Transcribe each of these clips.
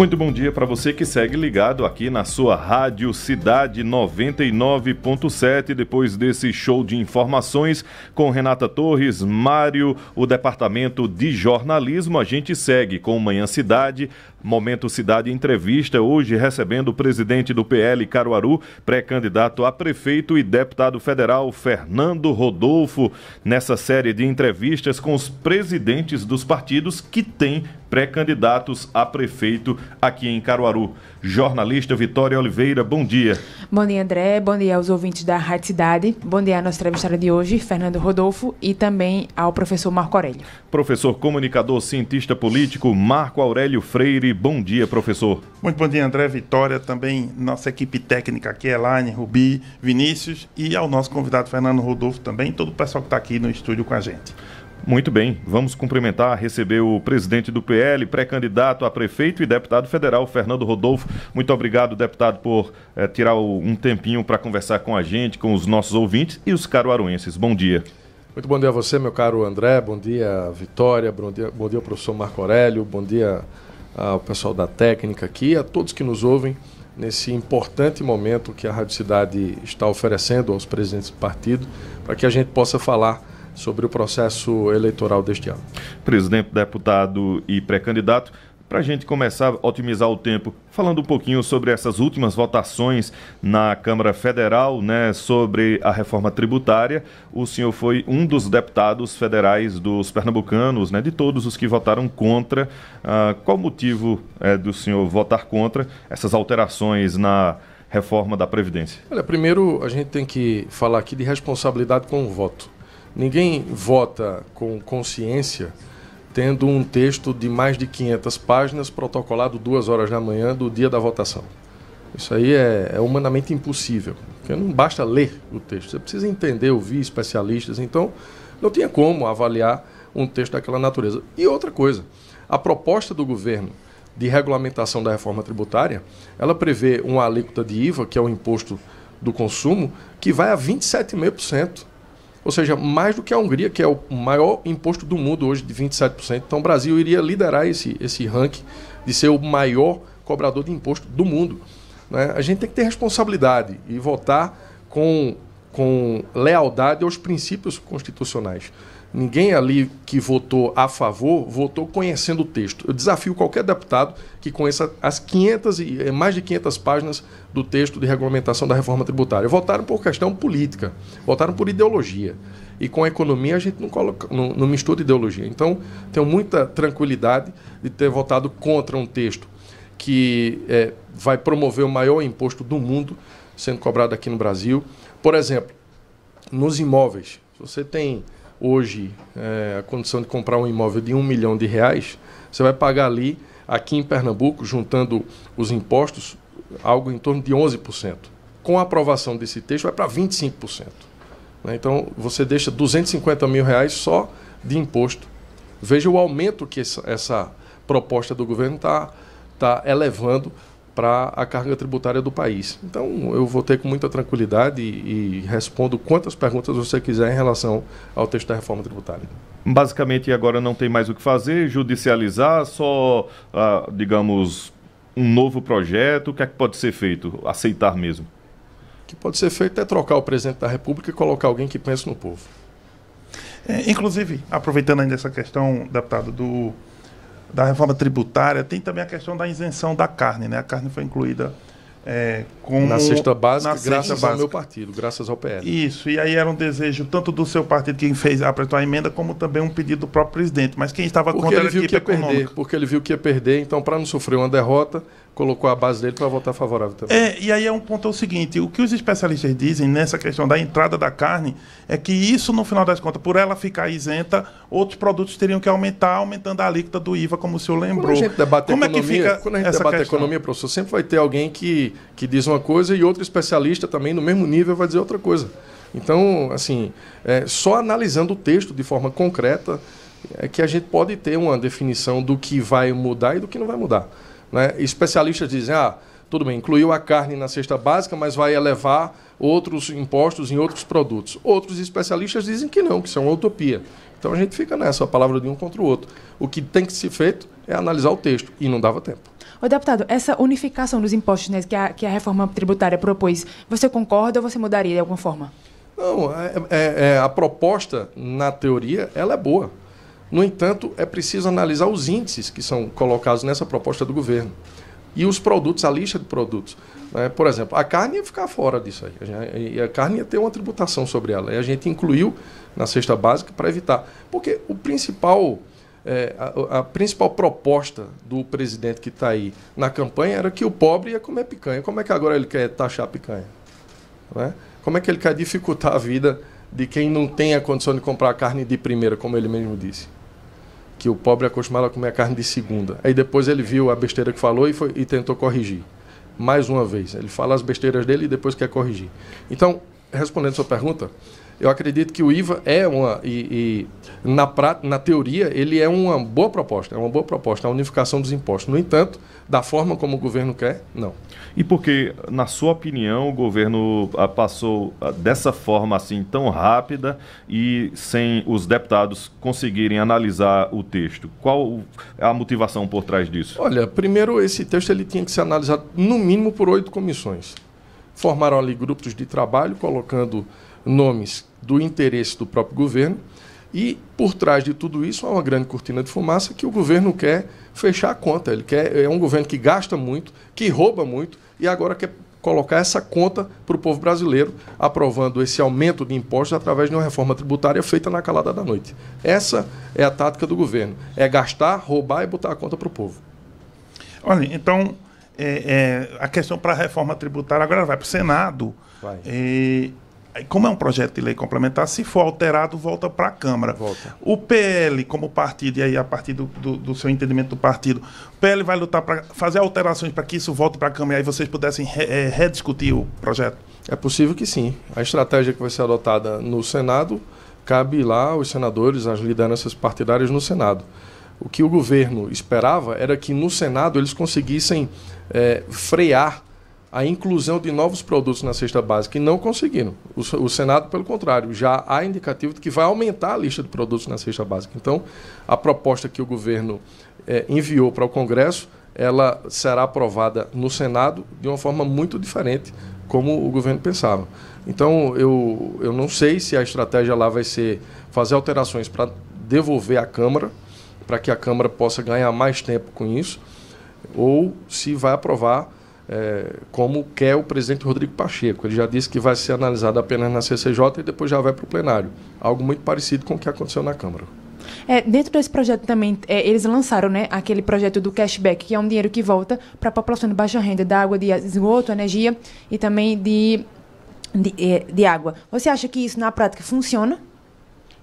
Muito bom dia para você que segue ligado aqui na sua Rádio Cidade 99.7. Depois desse show de informações com Renata Torres, Mário, o departamento de jornalismo, a gente segue com Manhã Cidade, Momento Cidade Entrevista, hoje recebendo o presidente do PL Caruaru, pré-candidato a prefeito e deputado federal Fernando Rodolfo, nessa série de entrevistas com os presidentes dos partidos que têm pré-candidatos a prefeito aqui em Caruaru. Jornalista Vitória Oliveira, bom dia. Bom dia, André. Bom dia aos ouvintes da Rádio Cidade. Bom dia à nossa entrevistada de hoje, Fernando Rodolfo, e também ao professor Marco Aurélio. Professor comunicador, cientista político Marco Aurélio Freire, bom dia, professor. Muito bom dia, André Vitória, também nossa equipe técnica aqui, Elaine, Rubi, Vinícius, e ao nosso convidado Fernando Rodolfo também, todo o pessoal que está aqui no estúdio com a gente. Muito bem, vamos cumprimentar, receber o presidente do PL, pré-candidato a prefeito e deputado federal, Fernando Rodolfo. Muito obrigado, deputado, por eh, tirar o, um tempinho para conversar com a gente, com os nossos ouvintes e os caruaruenses. Bom dia. Muito bom dia a você, meu caro André, bom dia, Vitória, bom dia, bom dia ao professor Marco Aurélio, bom dia ao pessoal da técnica aqui, a todos que nos ouvem nesse importante momento que a Rádio Cidade está oferecendo aos presidentes do partido, para que a gente possa falar sobre o processo eleitoral deste ano. Presidente, deputado e pré-candidato, para a gente começar a otimizar o tempo, falando um pouquinho sobre essas últimas votações na Câmara Federal, né, sobre a reforma tributária. O senhor foi um dos deputados federais dos pernambucanos, né, de todos os que votaram contra. Ah, qual o motivo é, do senhor votar contra essas alterações na reforma da Previdência? Olha, primeiro a gente tem que falar aqui de responsabilidade com o voto. Ninguém vota com consciência tendo um texto de mais de 500 páginas protocolado duas horas da manhã do dia da votação. Isso aí é, é humanamente impossível. Porque não basta ler o texto, você precisa entender, ouvir especialistas. Então, não tinha como avaliar um texto daquela natureza. E outra coisa, a proposta do governo de regulamentação da reforma tributária, ela prevê uma alíquota de IVA, que é o imposto do consumo, que vai a 27,5%. Ou seja, mais do que a Hungria, que é o maior imposto do mundo hoje, de 27%. Então o Brasil iria liderar esse, esse ranking de ser o maior cobrador de imposto do mundo. Né? A gente tem que ter responsabilidade e votar com, com lealdade aos princípios constitucionais. Ninguém ali que votou a favor votou conhecendo o texto. Eu desafio qualquer deputado que conheça as 500 e eh, mais de 500 páginas do texto de regulamentação da reforma tributária. Votaram por questão política, votaram por ideologia. E com a economia a gente não, coloca, não, não mistura ideologia. Então, tenho muita tranquilidade de ter votado contra um texto que é, vai promover o maior imposto do mundo sendo cobrado aqui no Brasil. Por exemplo, nos imóveis. você tem hoje é, a condição de comprar um imóvel de um milhão de reais, você vai pagar ali, aqui em Pernambuco, juntando os impostos, algo em torno de 11%. Com a aprovação desse texto, vai para 25%. Né? Então, você deixa 250 mil reais só de imposto. Veja o aumento que essa, essa proposta do governo está tá elevando para a carga tributária do país. Então, eu vou ter com muita tranquilidade e, e, respondo quantas perguntas você quiser em relação ao texto da reforma tributária. Basicamente, agora não tem mais o que fazer, judicializar, só, ah, digamos, um novo projeto, o que é que pode ser feito? Aceitar mesmo? O que pode ser feito é trocar o presidente da República e colocar alguém que pense no povo. É, inclusive, aproveitando ainda essa questão, deputado, do da reforma tributária, tem também a questão da isenção da carne, né? A carne foi incluída é, na cesta básica, na cesta graças básica. ao meu partido, graças ao PL. Isso, e aí era um desejo tanto do seu partido quem fez apresentou a emenda, como também um pedido do próprio presidente. Mas quem estava porque contra ele viu que ia econômica. perder, porque ele viu que ia perder, então para não sofrer uma derrota, colocou a base dele para votar favorável também. É, e aí é um ponto é o seguinte, o que os especialistas dizem nessa questão da entrada da carne é que isso, no final das contas, por ela ficar isenta, outros produtos teriam que aumentar, aumentando a alíquota do IVA, como o senhor lembrou. Quando a gente debate como economia, é que fica quando a gente debate questão? economia, professor, sempre vai ter alguém que, que diz uma coisa e outro especialista também, no mesmo nível, vai dizer outra coisa. Então, assim, é, só analisando o texto de forma concreta é que a gente pode ter uma definição do que vai mudar e do que não vai mudar. Né? Especialistas dizem, ah, tudo bem, incluiu a carne na cesta básica, mas vai elevar outros impostos em outros produtos. Outros especialistas dizem que não, que isso é uma utopia. Então a gente fica nessa, a palavra de um contra o outro. O que tem que ser feito é analisar o texto, e não dava tempo. Ô, deputado, essa unificação dos impostos né, que, a, que a reforma tributária propôs, você concorda ou você mudaria de alguma forma? Não, é, é, é, a proposta, na teoria, ela é boa. No entanto, é preciso analisar os índices que são colocados nessa proposta do governo e os produtos, a lista de produtos. Né? Por exemplo, a carne ia ficar fora disso aí. E a carne ia ter uma tributação sobre ela. E a gente incluiu na cesta básica para evitar. Porque o principal. É, a, a, principal proposta do presidente que está aí na campanha era que o pobre ia comer picanha. Como é que agora ele quer taxar picanha? Né? Como é que ele quer dificultar a vida de quem não tem a condição de comprar carne de primeira, como ele mesmo disse? que o pobre é acostumado a comer carne de segunda. Aí depois ele viu a besteira que falou e, foi, e tentou corrigir. Mais uma vez, ele fala as besteiras dele e depois quer corrigir. Então, respondendo a sua pergunta, eu acredito que o IVA é uma. E, e na, pra, na teoria, ele é uma boa proposta, é uma boa proposta, é a unificação dos impostos. No entanto, da forma como o governo quer, não. E porque, na sua opinião, o governo ah, passou ah, dessa forma assim tão rápida e sem os deputados conseguirem analisar o texto? Qual é a motivação por trás disso? Olha, primeiro, esse texto ele tinha que ser analisado no mínimo por oito comissões. Formaram ali grupos de trabalho, colocando nomes do interesse do próprio governo. E por trás de tudo isso há uma grande cortina de fumaça que o governo quer fechar a conta. Ele quer é um governo que gasta muito, que rouba muito e agora quer colocar essa conta para o povo brasileiro, aprovando esse aumento de impostos através de uma reforma tributária feita na calada da noite. Essa é a tática do governo: é gastar, roubar e botar a conta para o povo. Olha, então é, é, a questão para a reforma tributária agora vai para o Senado. Vai como é um projeto de lei complementar, se for alterado, volta para a Câmara. Volta. O PL, como partido, e aí a partir do, do, do seu entendimento do partido, o PL vai lutar para fazer alterações para que isso volte para a Câmara e aí vocês pudessem re, é, rediscutir o projeto? É possível que sim. A estratégia que vai ser adotada no Senado cabe lá aos senadores, às lideranças partidárias no Senado. O que o governo esperava era que no Senado eles conseguissem é, frear a inclusão de novos produtos na cesta básica e não conseguiram. O, o, Senado, pelo contrário, já há indicativo de que vai aumentar a lista de produtos na cesta básica. Então, a proposta que o governo é, enviou para o Congresso, ela será aprovada no Senado de uma forma muito diferente como o governo pensava. Então, eu, eu não sei se a estratégia lá vai ser fazer alterações para devolver à Câmara, para que a Câmara possa ganhar mais tempo com isso, ou se vai aprovar é, como quer é o presidente Rodrigo Pacheco. Ele já disse que vai ser analisado apenas na CCJ e depois já vai para o plenário. Algo muito parecido com o que aconteceu na Câmara. É, dentro desse projeto também, é, eles lançaram né, aquele projeto do cashback, que é um dinheiro que volta para a população de baixa renda, da água, de esgoto, energia e também de, de, é, de água. Você acha que isso na prática funciona?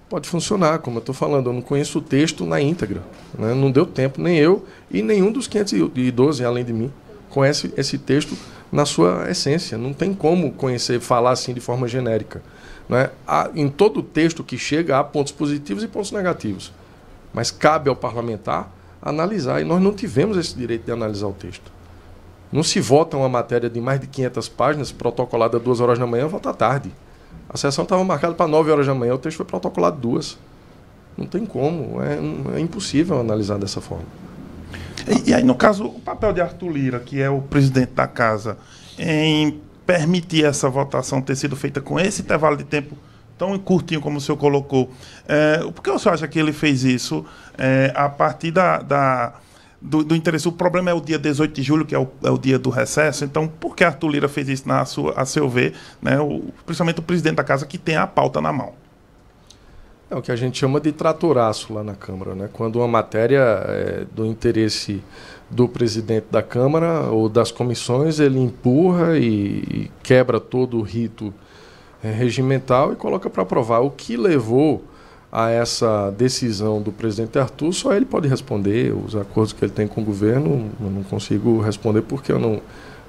Pode funcionar, como eu estou falando, eu não conheço o texto na íntegra. Né? Não deu tempo, nem eu e nenhum dos 512, além de mim conhece esse texto na sua essência. Não tem como conhecer, falar assim de forma genérica. Né? Há, em todo texto que chega há pontos positivos e pontos negativos. Mas cabe ao parlamentar analisar. E nós não tivemos esse direito de analisar o texto. Não se vota uma matéria de mais de 500 páginas, protocolada duas horas da manhã, vota à tarde. A sessão estava marcada para 9 horas da manhã, o texto foi protocolado duas. Não tem como, é, é impossível analisar dessa forma. E, e aí, no caso, o papel de Arthur Lira, que é o presidente da casa, em permitir essa votação ter sido feita com esse intervalo de tempo tão curtinho como o senhor colocou. É, por que o senhor acha que ele fez isso é, a partir da, da do, do, interesse? O problema é o dia 18 de julho, que é o, é o, dia do recesso. Então, por que Arthur Lira fez isso na sua, a seu ver, né, o, principalmente o presidente da casa que tem a pauta na mão? É o que a gente chama de tratoraço lá na Câmara, né? Quando uma matéria é do interesse do presidente da Câmara ou das comissões, ele empurra e, quebra todo o rito é, regimental e coloca para aprovar. O que levou a essa decisão do presidente Arthur, só ele pode responder. Os acordos que ele tem com o governo, eu não consigo responder porque eu não,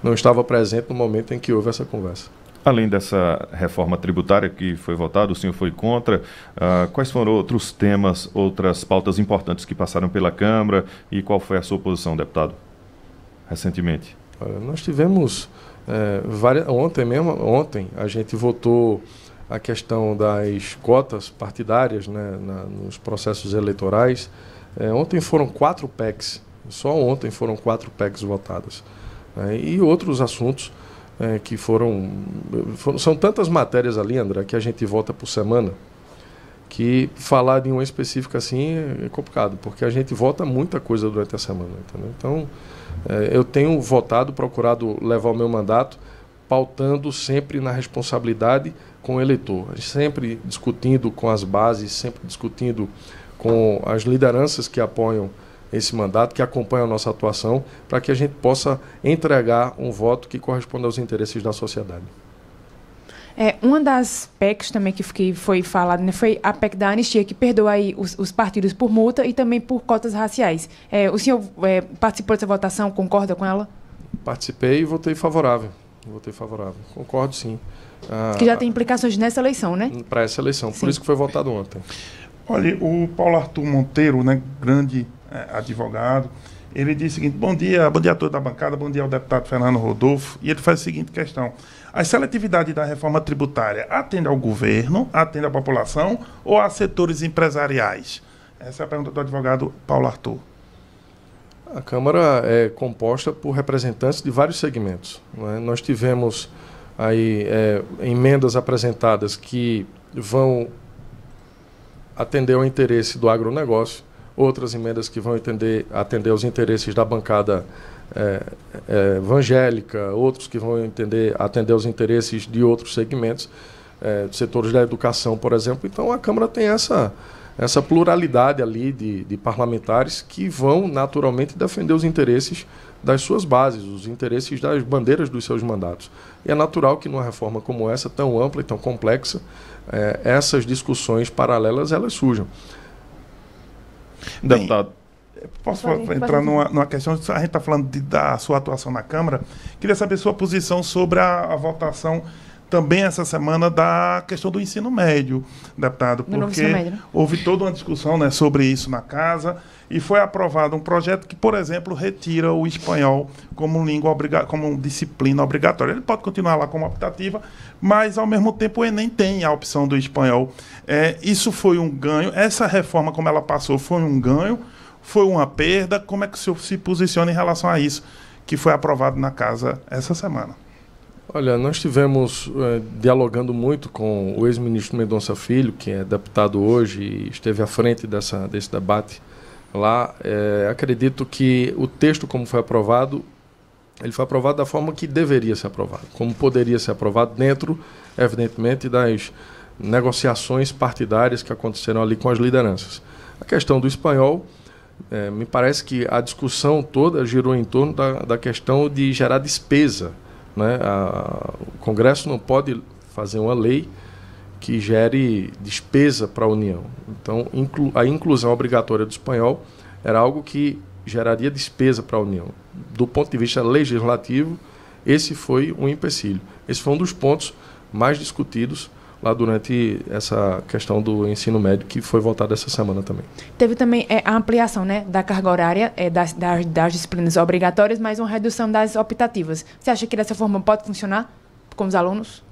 não estava presente no momento em que houve essa conversa. Além dessa reforma tributária que foi votada, o senhor foi contra. Uh, quais foram outros temas, outras pautas importantes que passaram pela Câmara e qual foi a sua posição, deputado, recentemente? Olha, nós tivemos é, várias, ontem mesmo, ontem a gente votou a questão das cotas partidárias né, na, nos processos eleitorais. É, ontem foram quatro PECs, só ontem foram quatro PECs votadas. Né, e outros assuntos é, que foram, foram, São tantas matérias ali, André, que a gente volta por semana, que falar de uma específica assim é, é complicado, porque a gente vota muita coisa durante a semana. Entendeu? Então, é, eu tenho votado, procurado levar o meu mandato, pautando sempre na responsabilidade com o eleitor, sempre discutindo com as bases, sempre discutindo com as lideranças que apoiam esse mandato, que acompanha a nossa atuação, para que a gente possa entregar um voto que corresponda aos interesses da sociedade. É, uma das PECs também que, que foi falada né, foi a PEC da anistia, que perdoa aí os, os partidos por multa e também por cotas raciais. É, o senhor é, participou dessa votação, concorda com ela? Participei e votei favorável. Votei favorável. Concordo, sim. Ah, que já tem implicações nessa eleição, né? Para essa eleição. Sim. Por isso que foi votado ontem. Olha, o Paulo Arthur Monteiro, né, grande é, advogado. Ele diz o seguinte: bom dia, bom dia a toda a bancada, bom dia ao deputado Fernando Rodolfo. E ele faz a seguinte questão: a seletividade da reforma tributária atende ao governo, atende à população ou a setores empresariais? Essa é a pergunta do advogado Paulo Arthur. A Câmara é composta por representantes de vários segmentos. Né? Nós tivemos aí é, emendas apresentadas que vão atender ao interesse do agronegócio outras emendas que vão atender, atender interesses da bancada é, é, evangélica, outros que vão entender, atender os interesses de outros segmentos, é, setores da educação, por exemplo. Então a Câmara tem essa, essa pluralidade ali de, de parlamentares que vão naturalmente defender os interesses das suas bases, os interesses das bandeiras dos seus mandatos. E é natural que numa reforma como essa, tão ampla e tão complexa, é, essas discussões paralelas elas surjam. Bem, Deputado. Posso pode, entrar pode. Numa, numa, questão? A gente está falando de, da sua atuação na Câmara. Queria saber sua posição sobre a, a votação também essa semana da questão do ensino médio, deputado, porque né? houve toda uma discussão né, sobre isso na casa e foi aprovado um projeto que, por exemplo, retira o espanhol como língua obriga como disciplina obrigatória. Ele pode continuar lá como optativa, mas ao mesmo tempo o Enem tem a opção do espanhol. É, isso foi um ganho. Essa reforma, como ela passou, foi um ganho, foi uma perda. Como é que o senhor se posiciona em relação a isso, que foi aprovado na casa essa semana? Olha, nós tivemos é, dialogando muito com o ex-ministro Mendonça Filho, que é deputado hoje e esteve à frente dessa, desse debate lá. É, acredito que o texto como foi aprovado, ele foi aprovado da forma que deveria ser aprovado, como poderia ser aprovado dentro, evidentemente, das negociações partidárias que aconteceram ali com as lideranças. A questão do espanhol, é, me parece que a discussão toda girou em torno da, da questão de gerar despesa né? A, o Congresso não pode fazer uma lei que gere despesa para a União. Então, inclu, a inclusão obrigatória do espanhol era algo que geraria despesa para a União. Do ponto de vista legislativo, esse foi um empecilho. Esse foi um dos pontos mais discutidos lá durante essa questão do ensino médio que foi voltada essa semana também. Teve também é, a ampliação né, da carga horária é, das, das, das, disciplinas obrigatórias, mas uma redução das optativas. Você acha que dessa forma pode funcionar com os alunos?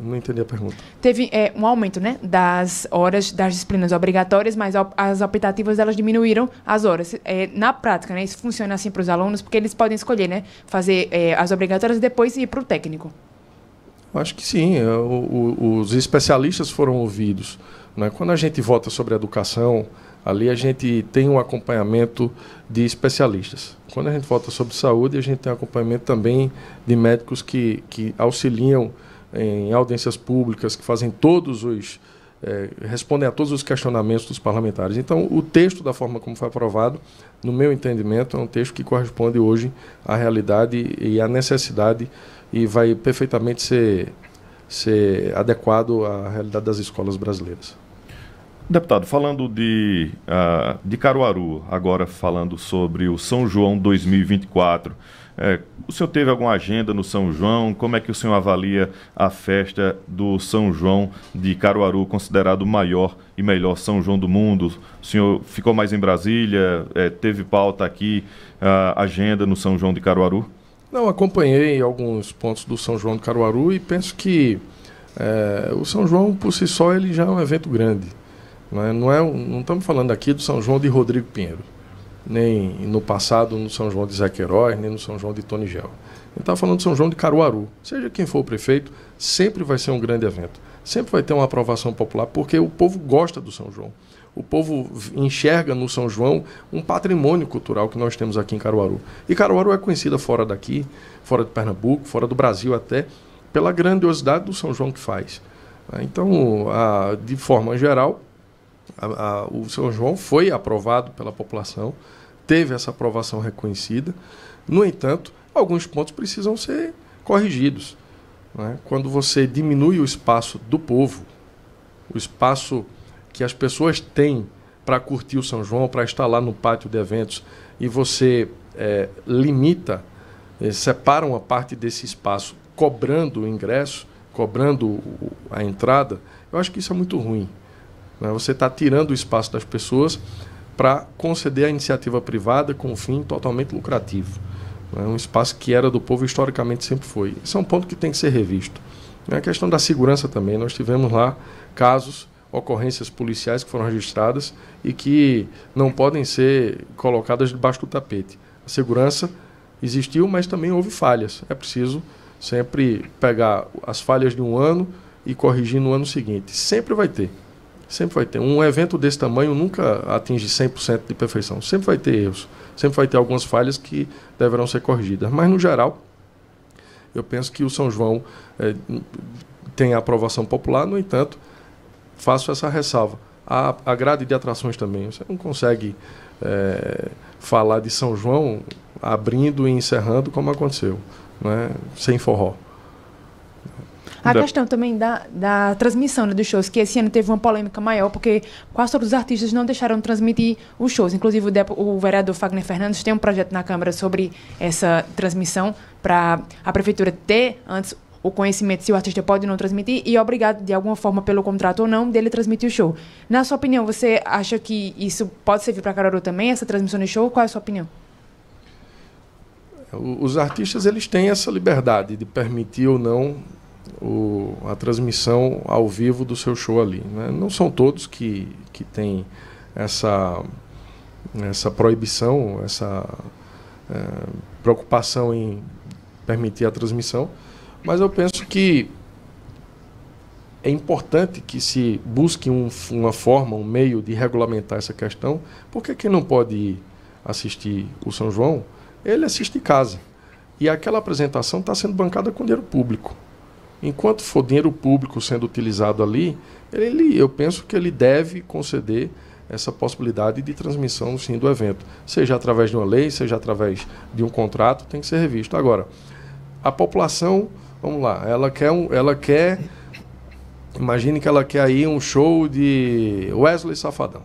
Não entendi a pergunta. Teve é, um aumento né, das horas das disciplinas obrigatórias, mas as optativas elas diminuíram as horas. É, na prática, né, isso funciona assim para os alunos, porque eles podem escolher né, fazer é, as obrigatórias e depois ir para o técnico. Acho que sim. É, o, o, os especialistas foram ouvidos. Né? Quando a gente vota sobre educação, ali a gente tem um acompanhamento de especialistas. Quando a gente vota sobre saúde, a gente tem um acompanhamento também de médicos que, que auxiliam em audiências públicas, que fazem todos os. É, respondem a todos os questionamentos dos parlamentares. Então, o texto, da forma como foi aprovado, no meu entendimento, é um texto que corresponde hoje à realidade e à necessidade e vai perfeitamente ser, ser adequado à realidade das escolas brasileiras. Deputado, falando de, uh, de Caruaru, agora falando sobre o São João 2024, é, o senhor teve alguma agenda no São João? Como é que o senhor avalia a festa do São João de Caruaru, considerado o maior e melhor São João do mundo? O senhor ficou mais em Brasília? É, teve pauta aqui, uh, agenda no São João de Caruaru? Não, acompanhei alguns pontos do São João do Caruaru e penso que é, o São João, por si só, ele já é um evento grande. Né? Não, é, é não estamos falando aqui do São João de Rodrigo Pinheiro, nem no passado no São João de Zé nem no São João de Tony Gel. A gente está falando do São João de Caruaru. Seja quem for o prefeito, sempre vai ser um grande evento. Sempre vai ter uma aprovação popular, porque o povo gosta do São João o povo enxerga no São João um patrimônio cultural que nós temos aqui em Caruaru. E Caruaru é conhecida fora daqui, fora de Pernambuco, fora do Brasil até, pela grandiosidade do São João que faz. Então, a, de forma geral, a, a, o São João foi aprovado pela população, teve essa aprovação reconhecida. No entanto, alguns pontos precisam ser corrigidos. Né? Quando você diminui o espaço do povo, o espaço que as pessoas têm para curtir o São João, para estar lá no pátio de eventos, e você é, limita, é, separa uma parte desse espaço cobrando o ingresso, cobrando a entrada, eu acho que isso é muito ruim. Né? Você está tirando o espaço das pessoas para conceder a iniciativa privada com um fim totalmente lucrativo. É um espaço que era do povo historicamente sempre foi. Isso é um ponto que tem que ser revisto. É a questão da segurança também. Nós tivemos lá casos ocorrências policiais que foram registradas e que não podem ser colocadas debaixo do tapete. A segurança existiu, mas também houve falhas. É preciso sempre pegar as falhas de um ano e corrigir no ano seguinte. Sempre vai ter. Sempre vai ter. Um evento desse tamanho nunca atinge 100% de perfeição. Sempre vai ter erros. Sempre vai ter algumas falhas que deverão ser corrigidas. Mas, no geral, eu penso que o São João é, tem a aprovação popular. No entanto, faço essa ressalva. A, a grade de atrações também. Você não consegue é, falar de São João abrindo e encerrando como aconteceu, né? sem forró. A questão também da, da transmissão né, dos shows, que esse ano teve uma polêmica maior, porque quase todos os artistas não deixaram transmitir os shows. Inclusive, o, depo, o vereador Fagner Fernandes tem um projeto na Câmara sobre essa transmissão para a Prefeitura ter antes o conhecimento se o artista pode ou não transmitir e obrigado de alguma forma pelo contrato ou não dele transmitir o show. Na sua opinião, você acha que isso pode servir para Caruaru também essa transmissão de show? Qual é a sua opinião? Os artistas eles têm essa liberdade de permitir ou não o, a transmissão ao vivo do seu show ali. Né? Não são todos que, que têm essa, essa proibição, essa é, preocupação em permitir a transmissão. Mas eu penso que é importante que se busque um, uma forma, um meio de regulamentar essa questão, porque quem não pode assistir o São João, ele assiste em casa. E aquela apresentação está sendo bancada com dinheiro público. Enquanto for dinheiro público sendo utilizado ali, ele, eu penso que ele deve conceder essa possibilidade de transmissão sim do evento, seja através de uma lei, seja através de um contrato, tem que ser revisto. Agora, a população Vamos lá, ela quer um, ela quer Imagine que ela quer aí um show de Wesley Safadão.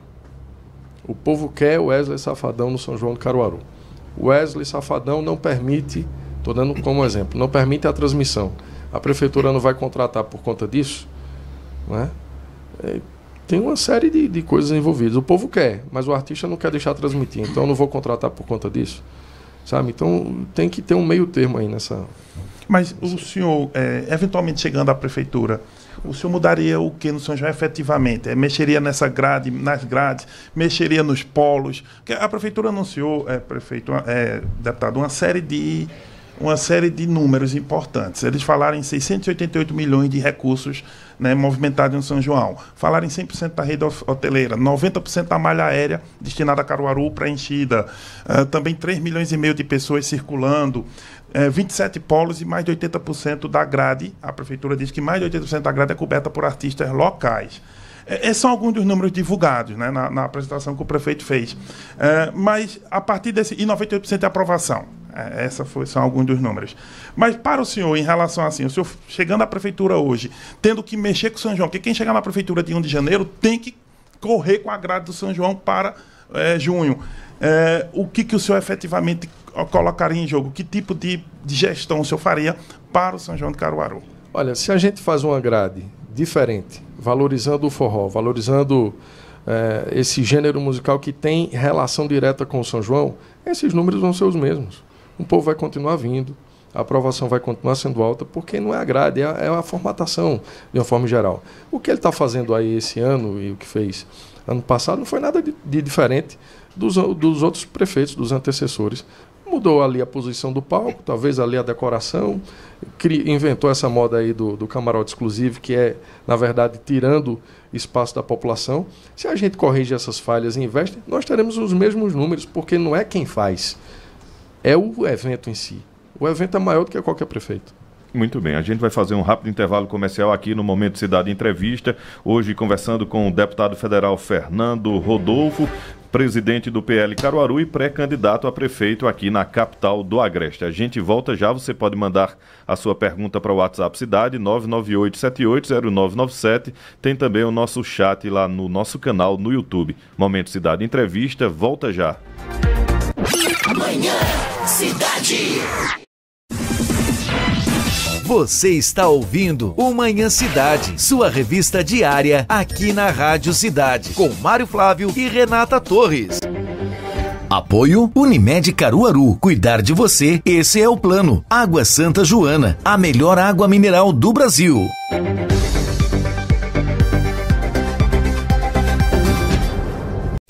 O povo quer Wesley Safadão no São João do Caruaru. Wesley Safadão não permite, estou dando como exemplo, não permite a transmissão. A prefeitura não vai contratar por conta disso. Né? É, tem uma série de, de coisas envolvidas. O povo quer, mas o artista não quer deixar transmitir, então eu não vou contratar por conta disso. Sabe? Então tem que ter um meio termo aí nessa, mas o senhor, é, eventualmente chegando à prefeitura, o senhor mudaria o que no São João efetivamente? É, mexeria nessa grade, nas grades, mexeria nos polos? a prefeitura anunciou, é, prefeito, é, deputado, uma série de uma série de números importantes. Eles falaram em 688 milhões de recursos né, movimentados no São João. Falaram em 100% da rede hoteleira, 90% da malha aérea destinada a Caruaru preenchida. Uh, também 3 milhões e meio de pessoas circulando é, 27 polos e mais de 80% da grade, a prefeitura diz que mais de 80% da grade é coberta por artistas locais. É, esses são alguns dos números divulgados né, na, na apresentação que o prefeito fez. É, mas a partir desse. E 98% de é aprovação. É, essa são alguns dos números. Mas para o senhor, em relação a assim, o senhor chegando à prefeitura hoje, tendo que mexer com o São João, porque quem chegar na prefeitura de 1 de janeiro tem que correr com a grade do São João para é, junho, é, o que, que o senhor efetivamente colocaria em jogo? Que tipo de, de gestão o senhor faria para o São João de Caruaru? Olha, se a gente faz uma grade diferente, valorizando o forró, valorizando é, esse gênero musical que tem relação direta com o São João, esses números vão ser os mesmos. O povo vai continuar vindo, a aprovação vai continuar sendo alta, porque não é a grade, é a, é a formatação, de uma forma geral. O que ele está fazendo aí esse ano e o que fez ano passado, não foi nada de, de diferente dos, dos outros prefeitos, dos antecessores mudou ali a posição do palco, talvez ali a decoração, cri, inventou essa moda aí do, do, camarote exclusivo, que é, na verdade, tirando espaço da população. Se a gente corrige essas falhas e investe, nós teremos os mesmos números, porque não é quem faz, é o evento em si. O evento é maior do que qualquer prefeito. Muito bem, a gente vai fazer um rápido intervalo comercial aqui no Momento Cidade Entrevista. Hoje conversando com o deputado federal Fernando Rodolfo, presidente do PL Caruaru e pré-candidato a prefeito aqui na capital do Agreste. A gente volta já, você pode mandar a sua pergunta para o WhatsApp Cidade 998780997. Tem também o nosso chat lá no nosso canal no YouTube. Momento Cidade Entrevista, volta já. Amanhã, Cidade. Você está ouvindo o Manhã Cidade, sua revista diária aqui na Rádio Cidade, com Mário Flávio e Renata Torres. Apoio Unimed Caruaru. Cuidar de você, esse é o plano. Água Santa Joana, a melhor água mineral do Brasil.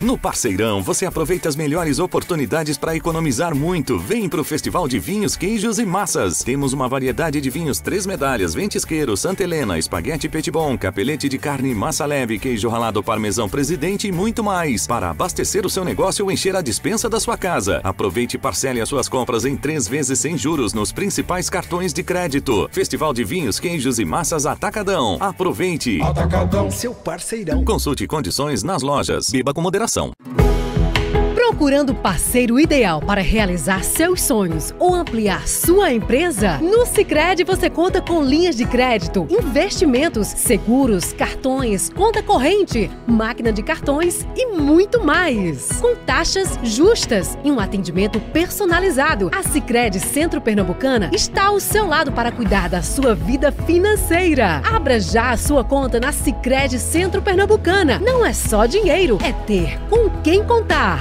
No Parceirão, você aproveita as melhores oportunidades para economizar muito. Vem para o Festival de Vinhos, Queijos e Massas. Temos uma variedade de vinhos, três medalhas, ventisqueiro, Santa Helena, espaguete bon, capelete de carne, massa leve, queijo ralado, parmesão presidente e muito mais. Para abastecer o seu negócio ou encher a dispensa da sua casa. Aproveite e parcele as suas compras em três vezes sem juros nos principais cartões de crédito. Festival de Vinhos, Queijos e Massas Atacadão. Aproveite. Atacadão, seu parceirão. Consulte condições nas lojas. Beba com moderação informação. Procurando o parceiro ideal para realizar seus sonhos ou ampliar sua empresa? No Sicredi você conta com linhas de crédito, investimentos, seguros, cartões, conta corrente, máquina de cartões e muito mais. Com taxas justas e um atendimento personalizado, a Sicredi Centro Pernambucana está ao seu lado para cuidar da sua vida financeira. Abra já a sua conta na Sicredi Centro Pernambucana. Não é só dinheiro, é ter com quem contar.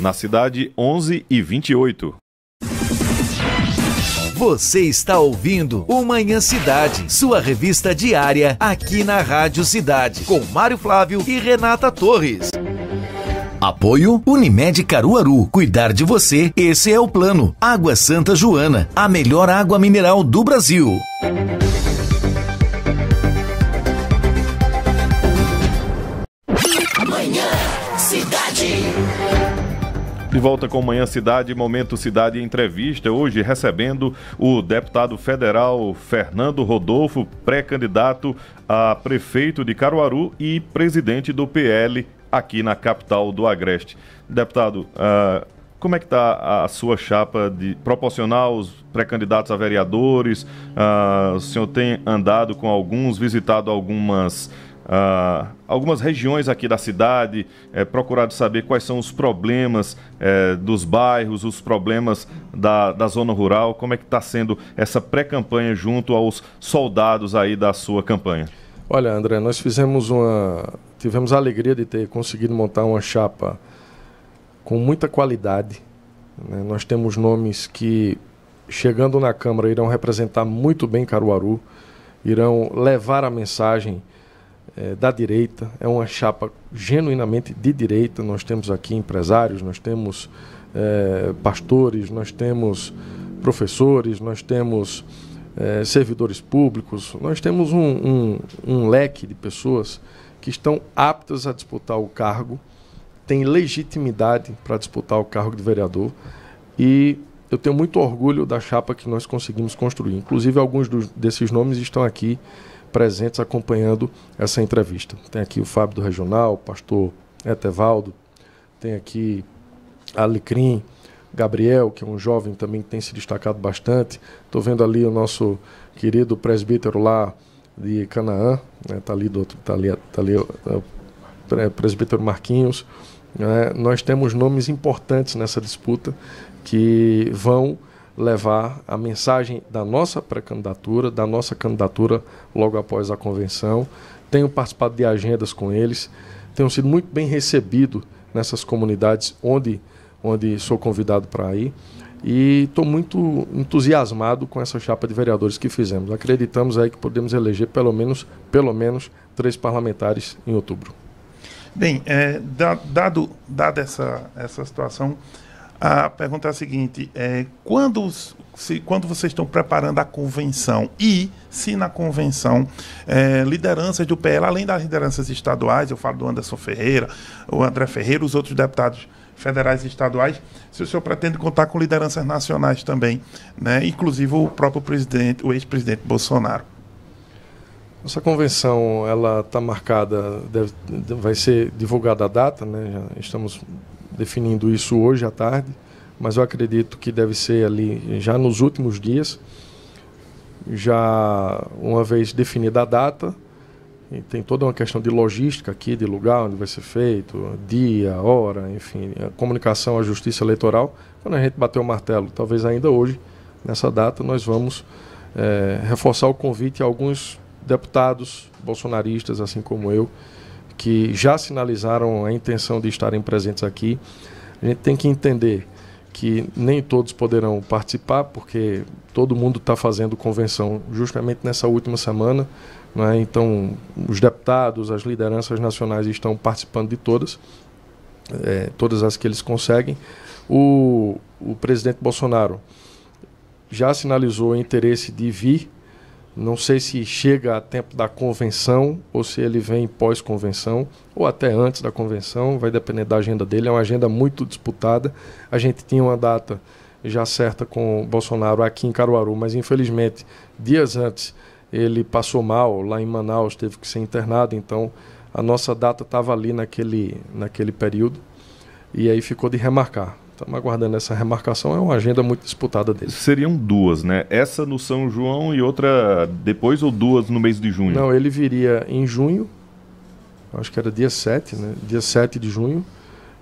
Na cidade, 11 e 28. Você está ouvindo o Manhã Cidade, sua revista diária aqui na Rádio Cidade, com Mário Flávio e Renata Torres. Apoio Unimed Caruaru. Cuidar de você, esse é o plano. Água Santa Joana, a melhor água mineral do Brasil. Amanhã, Cidade. De volta com Manhã Cidade, Momento Cidade Entrevista, hoje recebendo o deputado federal Fernando Rodolfo, pré-candidato a prefeito de Caruaru e presidente do PL aqui na capital do Agreste. Deputado, uh, como é que está a sua chapa de proporcionar os pré-candidatos a vereadores? Uh, o senhor tem andado com alguns, visitado algumas Uh, algumas regiões aqui da cidade, é, procurado saber quais são os problemas é, dos bairros, os problemas da, da zona rural, como é que está sendo essa pré-campanha junto aos soldados aí da sua campanha. Olha, André, nós fizemos uma, tivemos a alegria de ter conseguido montar uma chapa com muita qualidade. Né? Nós temos nomes que, chegando na Câmara, irão representar muito bem Caruaru, irão levar a mensagem é, da direita. É uma chapa genuinamente de direita. Nós temos aqui empresários, nós temos é, pastores, nós temos professores, nós temos é, servidores públicos, nós temos um, um, um leque de pessoas que estão aptas a disputar o cargo, têm legitimidade para disputar o cargo de vereador e eu tenho muito orgulho da chapa que nós conseguimos construir. Inclusive, alguns dos, desses nomes estão aqui presentes acompanhando essa entrevista. Tem aqui o Fábio do Regional, o pastor Etevaldo, tem aqui Alecrim, Gabriel, que é um jovem também que tem se destacado bastante. Estou vendo ali o nosso querido presbítero lá, de Canaã, né, tá ali do outro, tá ali, tá ali é, presbítero Marquinhos. Né, nós temos nomes importantes nessa disputa que vão levar a mensagem da nossa pré-candidatura, da nossa candidatura logo após a convenção. Tenho participado de agendas com eles, tenho sido muito bem recebido nessas comunidades onde, onde sou convidado para ir. E estou muito entusiasmado com essa chapa de vereadores que fizemos. Acreditamos aí que podemos eleger pelo menos, pelo menos três parlamentares em outubro. Bem, é, dado, dado essa, essa situação, a pergunta é a seguinte: é, quando, se, quando vocês estão preparando a convenção e se na convenção é, lideranças do PL, além das lideranças estaduais, eu falo do Anderson Ferreira, o André Ferreira, os outros deputados federais e estaduais, se o senhor pretende contar com lideranças nacionais também, né? inclusive o próprio presidente, o ex-presidente Bolsonaro. Essa convenção ela está marcada, deve, vai ser divulgada a data, né? Já estamos definindo isso hoje à tarde, mas eu acredito que deve ser ali já nos últimos dias, já uma vez definida a data, e tem toda uma questão de logística aqui, de lugar onde vai ser feito, dia, hora, enfim, a comunicação à justiça eleitoral. Quando a gente bateu o martelo, talvez ainda hoje, nessa data, nós vamos é, reforçar o convite a alguns deputados bolsonaristas, assim como eu, que já sinalizaram a intenção de estarem presentes aqui. A gente tem que entender que nem todos poderão participar, porque todo mundo está fazendo convenção justamente nessa última semana. Né? Então, os deputados, as lideranças nacionais estão participando de todas, é, todas as que eles conseguem. O, o presidente Bolsonaro já sinalizou o interesse de vir. Não sei se chega a tempo da convenção ou se ele vem pós-convenção ou até antes da convenção, vai depender da agenda dele. É uma agenda muito disputada. A gente tinha uma data já certa com Bolsonaro aqui em Caruaru, mas infelizmente, dias antes ele passou mal lá em Manaus, teve que ser internado, então a nossa data estava ali naquele, naquele período e aí ficou de remarcar. Estamos aguardando essa remarcação, é uma agenda muito disputada dele. Seriam duas, né? Essa no São João e outra depois ou duas no mês de junho? Não, ele viria em junho, acho que era dia 7, né? Dia 7 de junho.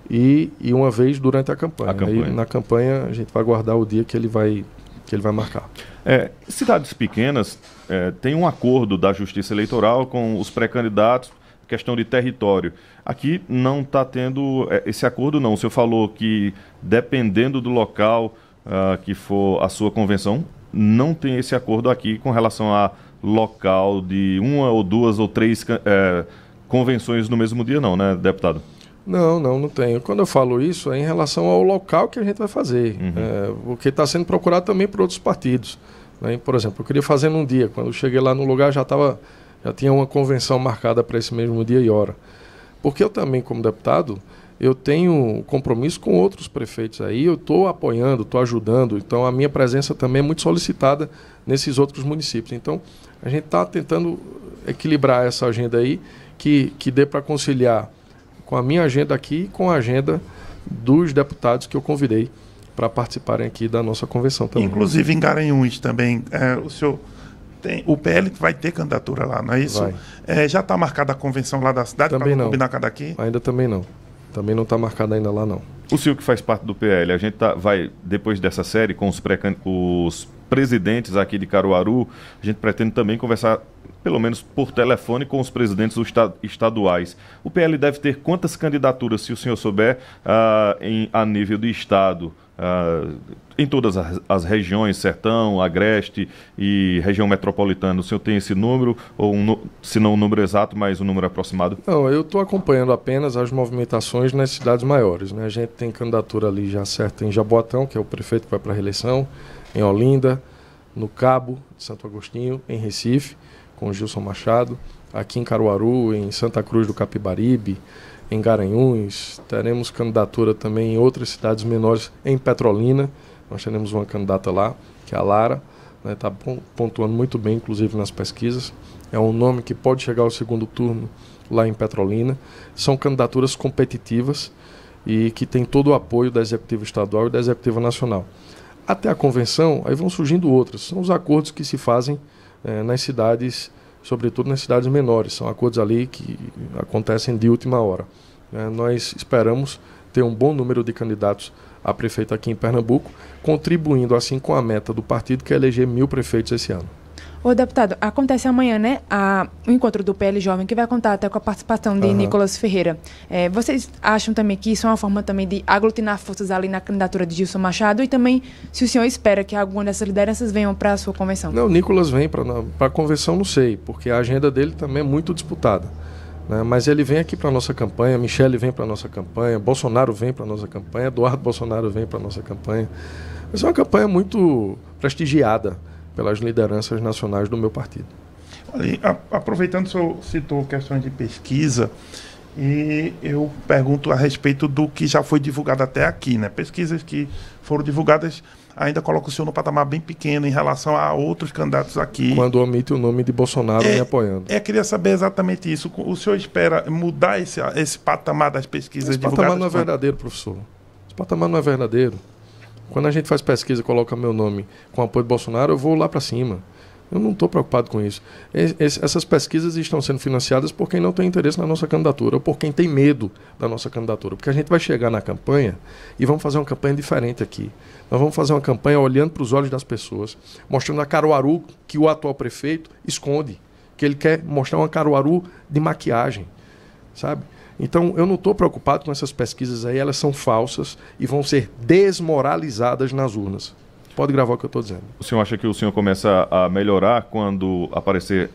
E, e uma vez durante a campanha. A campanha. Aí, na campanha a gente vai guardar o dia que ele vai que ele vai marcar. É, cidades pequenas é, tem um acordo da Justiça Eleitoral com os pré-candidatos, questão de território. Aqui não está tendo é, esse acordo, não. O senhor falou que dependendo do local uh, que for a sua convenção, não tem esse acordo aqui com relação a local de uma ou duas ou três é, convenções no mesmo dia, não, né, deputado? Não, não, não tenho. Quando eu falo isso, é em relação ao local que a gente vai fazer. Uhum. É, porque está sendo procurado também por outros partidos. Né? Por exemplo, eu queria fazer num dia. Quando eu cheguei lá no lugar, já, tava, já tinha uma convenção marcada para esse mesmo dia e hora. Porque eu também, como deputado, eu tenho compromisso com outros prefeitos aí. Eu estou apoiando, estou ajudando. Então, a minha presença também é muito solicitada nesses outros municípios. Então, a gente está tentando equilibrar essa agenda aí que, que dê para conciliar com a minha agenda aqui e com a agenda dos deputados que eu convidei para participarem aqui da nossa convenção também. Inclusive em Garanhuns também, é, o senhor tem, o PL vai ter candidatura lá, não é isso? É, já está marcada a convenção lá da cidade para combinar cada aqui? Ainda também não. Também não está marcada ainda lá não. O senhor que faz parte do PL, a gente tá, vai depois dessa série com os, pré os presidentes aqui de Caruaru, a gente pretende também conversar pelo menos por telefone, com os presidentes estaduais. O PL deve ter quantas candidaturas, se o senhor souber, uh, em, a nível do Estado? Uh, em todas as, as, regiões, Sertão, Agreste e região metropolitana. O senhor tem esse número, ou um, se não o um número exato, mas um número aproximado? Não, eu estou acompanhando apenas as movimentações nas cidades maiores. Né? A gente tem candidatura ali já certa em Jaboatão, que é o prefeito que vai para a reeleição, em Olinda, no Cabo de Santo Agostinho, em Recife com Gilson Machado, aqui em Caruaru, em Santa Cruz do Capibaribe, em Garanhuns, teremos candidatura também em outras cidades menores, em Petrolina, nós teremos uma candidata lá, que é a Lara, está né, tá pontuando muito bem, inclusive nas pesquisas, é um nome que pode chegar ao segundo turno lá em Petrolina. São candidaturas competitivas e que tem todo o apoio da Executiva Estadual e da Executiva Nacional. Até a convenção, aí vão surgindo outras, são os acordos que se fazem é, nas cidades, sobretudo nas cidades menores. São acordos ali que acontecem de última hora. É, nós esperamos ter um bom número de candidatos a prefeito aqui em Pernambuco, contribuindo assim com a meta do partido que é eleger mil prefeitos esse ano. Ô, deputado, acontece amanhã, né, a, o encontro do PL Jovem, que vai contar até com a participação de uhum. Nicolas Ferreira. É, vocês acham também que isso é uma forma também de aglutinar forças ali na candidatura de Gilson Machado? E também, se o senhor espera que alguma dessas lideranças venham para a sua convenção? Não, o Nicolas vem para a convenção, não sei, porque a agenda dele também é muito disputada. Né? Mas ele vem aqui para a nossa campanha, Michele vem para a nossa campanha, Bolsonaro vem para a nossa campanha, Eduardo Bolsonaro vem para a nossa campanha. Mas é uma campanha muito prestigiada pelas lideranças nacionais do meu partido. Olha, a, aproveitando, o senhor citou questões de pesquisa, e eu pergunto a respeito do que já foi divulgado até aqui, né? Pesquisas que foram divulgadas ainda colocam o senhor no patamar bem pequeno em relação a outros candidatos aqui. Quando omite o nome de Bolsonaro é, me apoiando. É, queria saber exatamente isso. O senhor espera mudar esse, esse patamar das pesquisas esse divulgadas? Esse patamar não é verdadeiro, professor. Esse patamar não é verdadeiro. Quando a gente faz pesquisa, coloca meu nome com apoio de Bolsonaro, eu vou lá para cima. Eu não estou preocupado com isso. essas pesquisas estão sendo financiadas por quem não tem interesse na nossa candidatura, ou por quem tem medo da nossa candidatura. Porque a gente vai chegar na campanha e vamos fazer uma campanha diferente aqui. Nós vamos fazer uma campanha olhando para os olhos das pessoas, mostrando a Caruaru que o atual prefeito esconde, que ele quer mostrar uma Caruaru de maquiagem, sabe? Então, eu não estou preocupado com essas pesquisas aí, elas são falsas e vão ser desmoralizadas nas urnas. Pode gravar o que eu estou dizendo. O senhor acha que o senhor começa a melhorar quando aparecer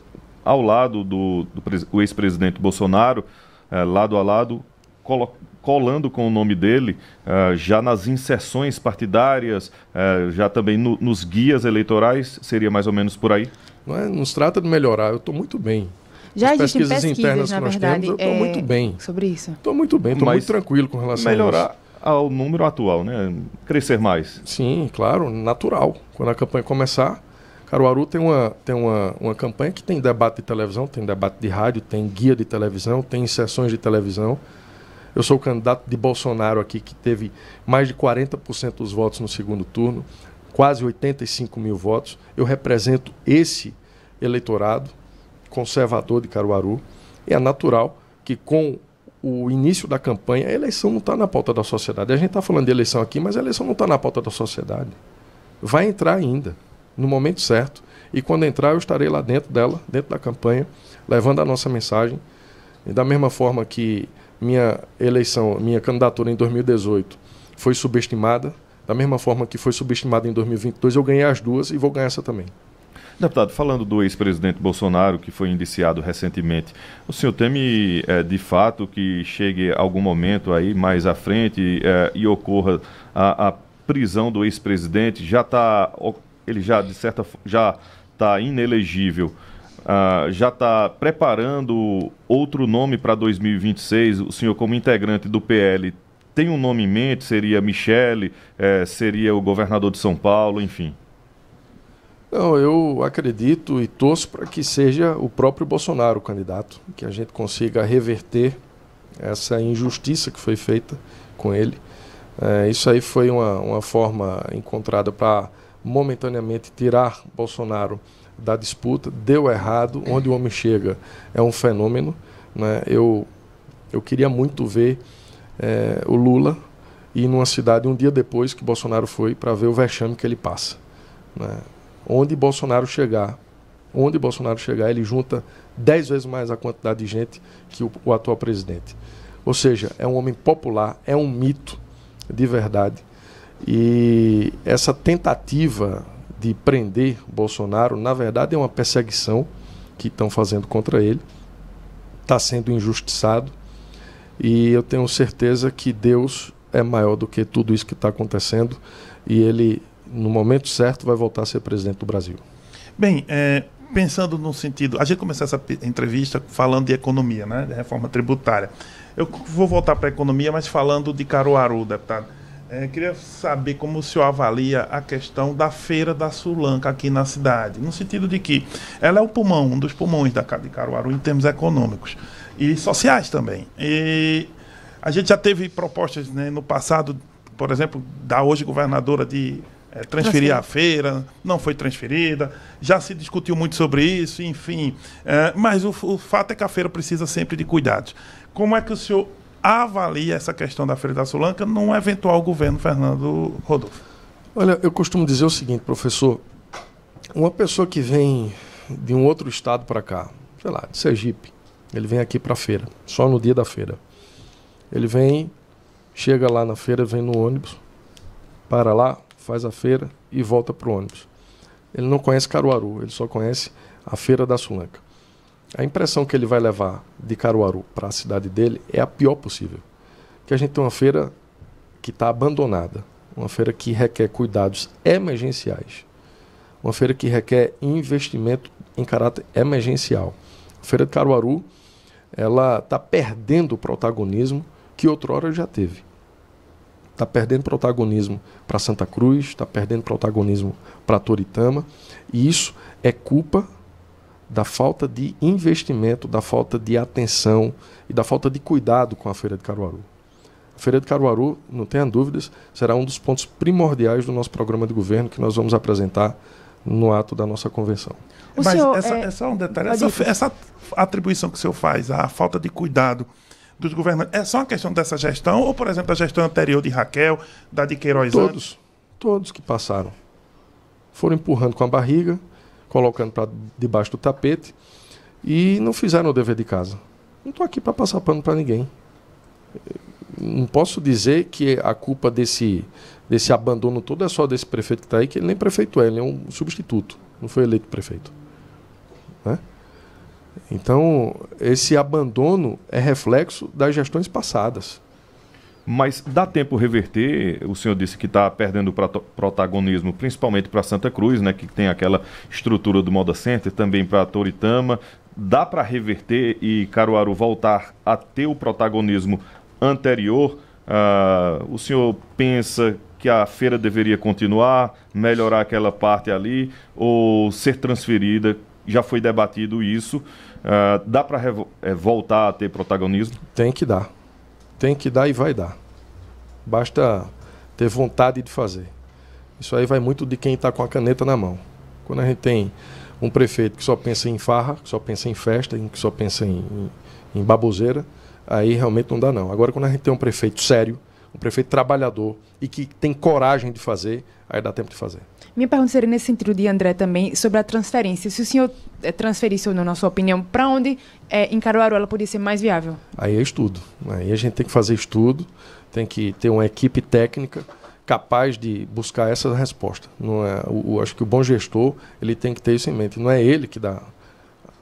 ao lado do, do ex-presidente Bolsonaro, eh, lado a lado, colo, colando com o nome dele, eh, já nas inserções partidárias, eh, já também no, nos guias eleitorais? Seria mais ou menos por aí? Não, é, não se trata de melhorar, eu estou muito bem. Já As existem pesquisas, pesquisas internas na que nós verdade, temos, eu estou é... muito bem. Sobre isso. Estou muito bem, estou muito tranquilo com relação melhorar. a isso ao número atual, né? Crescer mais. Sim, claro, natural. Quando a campanha começar, Caruaru tem uma, tem uma, uma campanha que tem debate de televisão, tem debate de rádio, tem guia de televisão, tem sessões de televisão. Eu sou o candidato de Bolsonaro aqui, que teve mais de 40% dos votos no segundo turno, quase 85 mil votos. Eu represento esse eleitorado conservador de Caruaru. E é natural que com o início da campanha, a eleição não está na pauta da sociedade. A gente está falando de eleição aqui, mas a eleição não está na pauta da sociedade. Vai entrar ainda, no momento certo. E quando entrar, eu estarei lá dentro dela, dentro da campanha, levando a nossa mensagem. E da mesma forma que minha eleição, minha candidatura em 2018 foi subestimada, da mesma forma que foi subestimada em 2022, eu ganhei as duas e vou ganhar essa também. Deputado, falando do ex-presidente Bolsonaro, que foi indiciado recentemente, o senhor teme é, de fato que chegue algum momento aí mais à frente é, e ocorra a, a prisão do ex-presidente? Já está. Ele já, de certa já está inelegível. Uh, já está preparando outro nome para 2026? O senhor, como integrante do PL, tem um nome em mente? Seria Michele? Eh, seria o governador de São Paulo? Enfim. Não, eu acredito e torço para que seja o próprio Bolsonaro o candidato, que a gente consiga reverter essa injustiça que foi feita com ele. É, isso aí foi uma, uma forma encontrada para momentaneamente tirar Bolsonaro da disputa. Deu errado, onde o homem chega é um fenômeno. Né? Eu, eu queria muito ver é, o Lula ir numa cidade um dia depois que Bolsonaro foi para ver o vexame que ele passa. Né? onde Bolsonaro chegar, onde Bolsonaro chegar, ele junta dez vezes mais a quantidade de gente que o, o atual presidente. Ou seja, é um homem popular, é um mito de verdade. E essa tentativa de prender Bolsonaro, na verdade, é uma perseguição que estão fazendo contra ele. Está sendo injustiçado. E eu tenho certeza que Deus é maior do que tudo isso que está acontecendo. E ele no momento certo, vai voltar a ser presidente do Brasil. Bem, é, pensando no sentido. A gente começou essa entrevista falando de economia, né? De reforma tributária. Eu vou voltar para a economia, mas falando de Caruaru, deputado. É, queria saber como o senhor avalia a questão da feira da Sulanca aqui na cidade, no sentido de que ela é o pulmão, um dos pulmões da de Caruaru em termos econômicos e sociais também. E a gente já teve propostas né, no passado, por exemplo, da hoje governadora de é, transferir a feira, não foi transferida, já se discutiu muito sobre isso, enfim. É, mas o, o, fato é que a feira precisa sempre de cuidados. Como é que o senhor avalia essa questão da Feira da Sulanca num eventual governo Fernando Rodolfo? Olha, eu costumo dizer o seguinte, professor: uma pessoa que vem de um outro estado para cá, sei lá, de Sergipe, ele vem aqui para a feira, só no dia da feira. Ele vem, chega lá na feira, vem no ônibus, para lá, faz a feira e volta para o ônibus. Ele não conhece Caruaru, ele só conhece a feira da Sulanca. A impressão que ele vai levar de Caruaru para a cidade dele é a pior possível. Que a gente tem uma feira que está abandonada, uma feira que requer cuidados emergenciais, uma feira que requer investimento em caráter emergencial. A feira de Caruaru ela está perdendo o protagonismo que outrora já teve está perdendo protagonismo para Santa Cruz, está perdendo protagonismo para Toritama, e isso é culpa da falta de investimento, da falta de atenção e da falta de cuidado com a Feira de Caruaru. A Feira de Caruaru, não tenha dúvidas, será um dos pontos primordiais do nosso programa de governo que nós vamos apresentar no ato da nossa convenção. É, o Mas é, essa, é... um detalhe, essa, essa atribuição que o senhor faz, a falta de cuidado dos governantes. É só uma questão dessa gestão ou, por exemplo, a gestão anterior de Raquel, da de Queiroz Todos. Todos que passaram. Foram empurrando com a barriga, colocando para debaixo do tapete e não fizeram o dever de casa. Não estou aqui para passar pano para ninguém. Não posso dizer que a culpa desse, desse abandono todo é só desse prefeito que está aí, que ele nem prefeito é, ele é um substituto, não foi eleito prefeito. Né? Então, esse abandono é reflexo das gestões passadas. Mas dá tempo reverter? O senhor disse que está perdendo protagonismo, principalmente para Santa Cruz, né, que tem aquela estrutura do Moda Center, também para Toritama. Dá para reverter e Caruaru voltar a ter o protagonismo anterior? Ah, o senhor pensa que a feira deveria continuar, melhorar aquela parte ali ou ser transferida já foi debatido isso. Uh, dá para é, voltar a ter protagonismo? Tem que dar. Tem que dar e vai dar. Basta ter vontade de fazer. Isso aí vai muito de quem está com a caneta na mão. Quando a gente tem um prefeito que só pensa em farra, que só pensa em festa, que só pensa em, em, em baboseira, aí realmente não dá não. Agora, quando a gente tem um prefeito sério, um prefeito trabalhador e que tem coragem de fazer, aí dá tempo de fazer. Minha pergunta seria nesse sentido de André também, sobre a transferência. Se o senhor eh, transferisse, ou não, na sua opinião, para onde é, em Caruaru ela poderia ser mais viável? Aí é estudo. Aí a gente tem que fazer estudo, tem que ter uma equipe técnica capaz de buscar essa resposta. Não é, o, o acho que o bom gestor ele tem que ter isso em mente. Não é ele que dá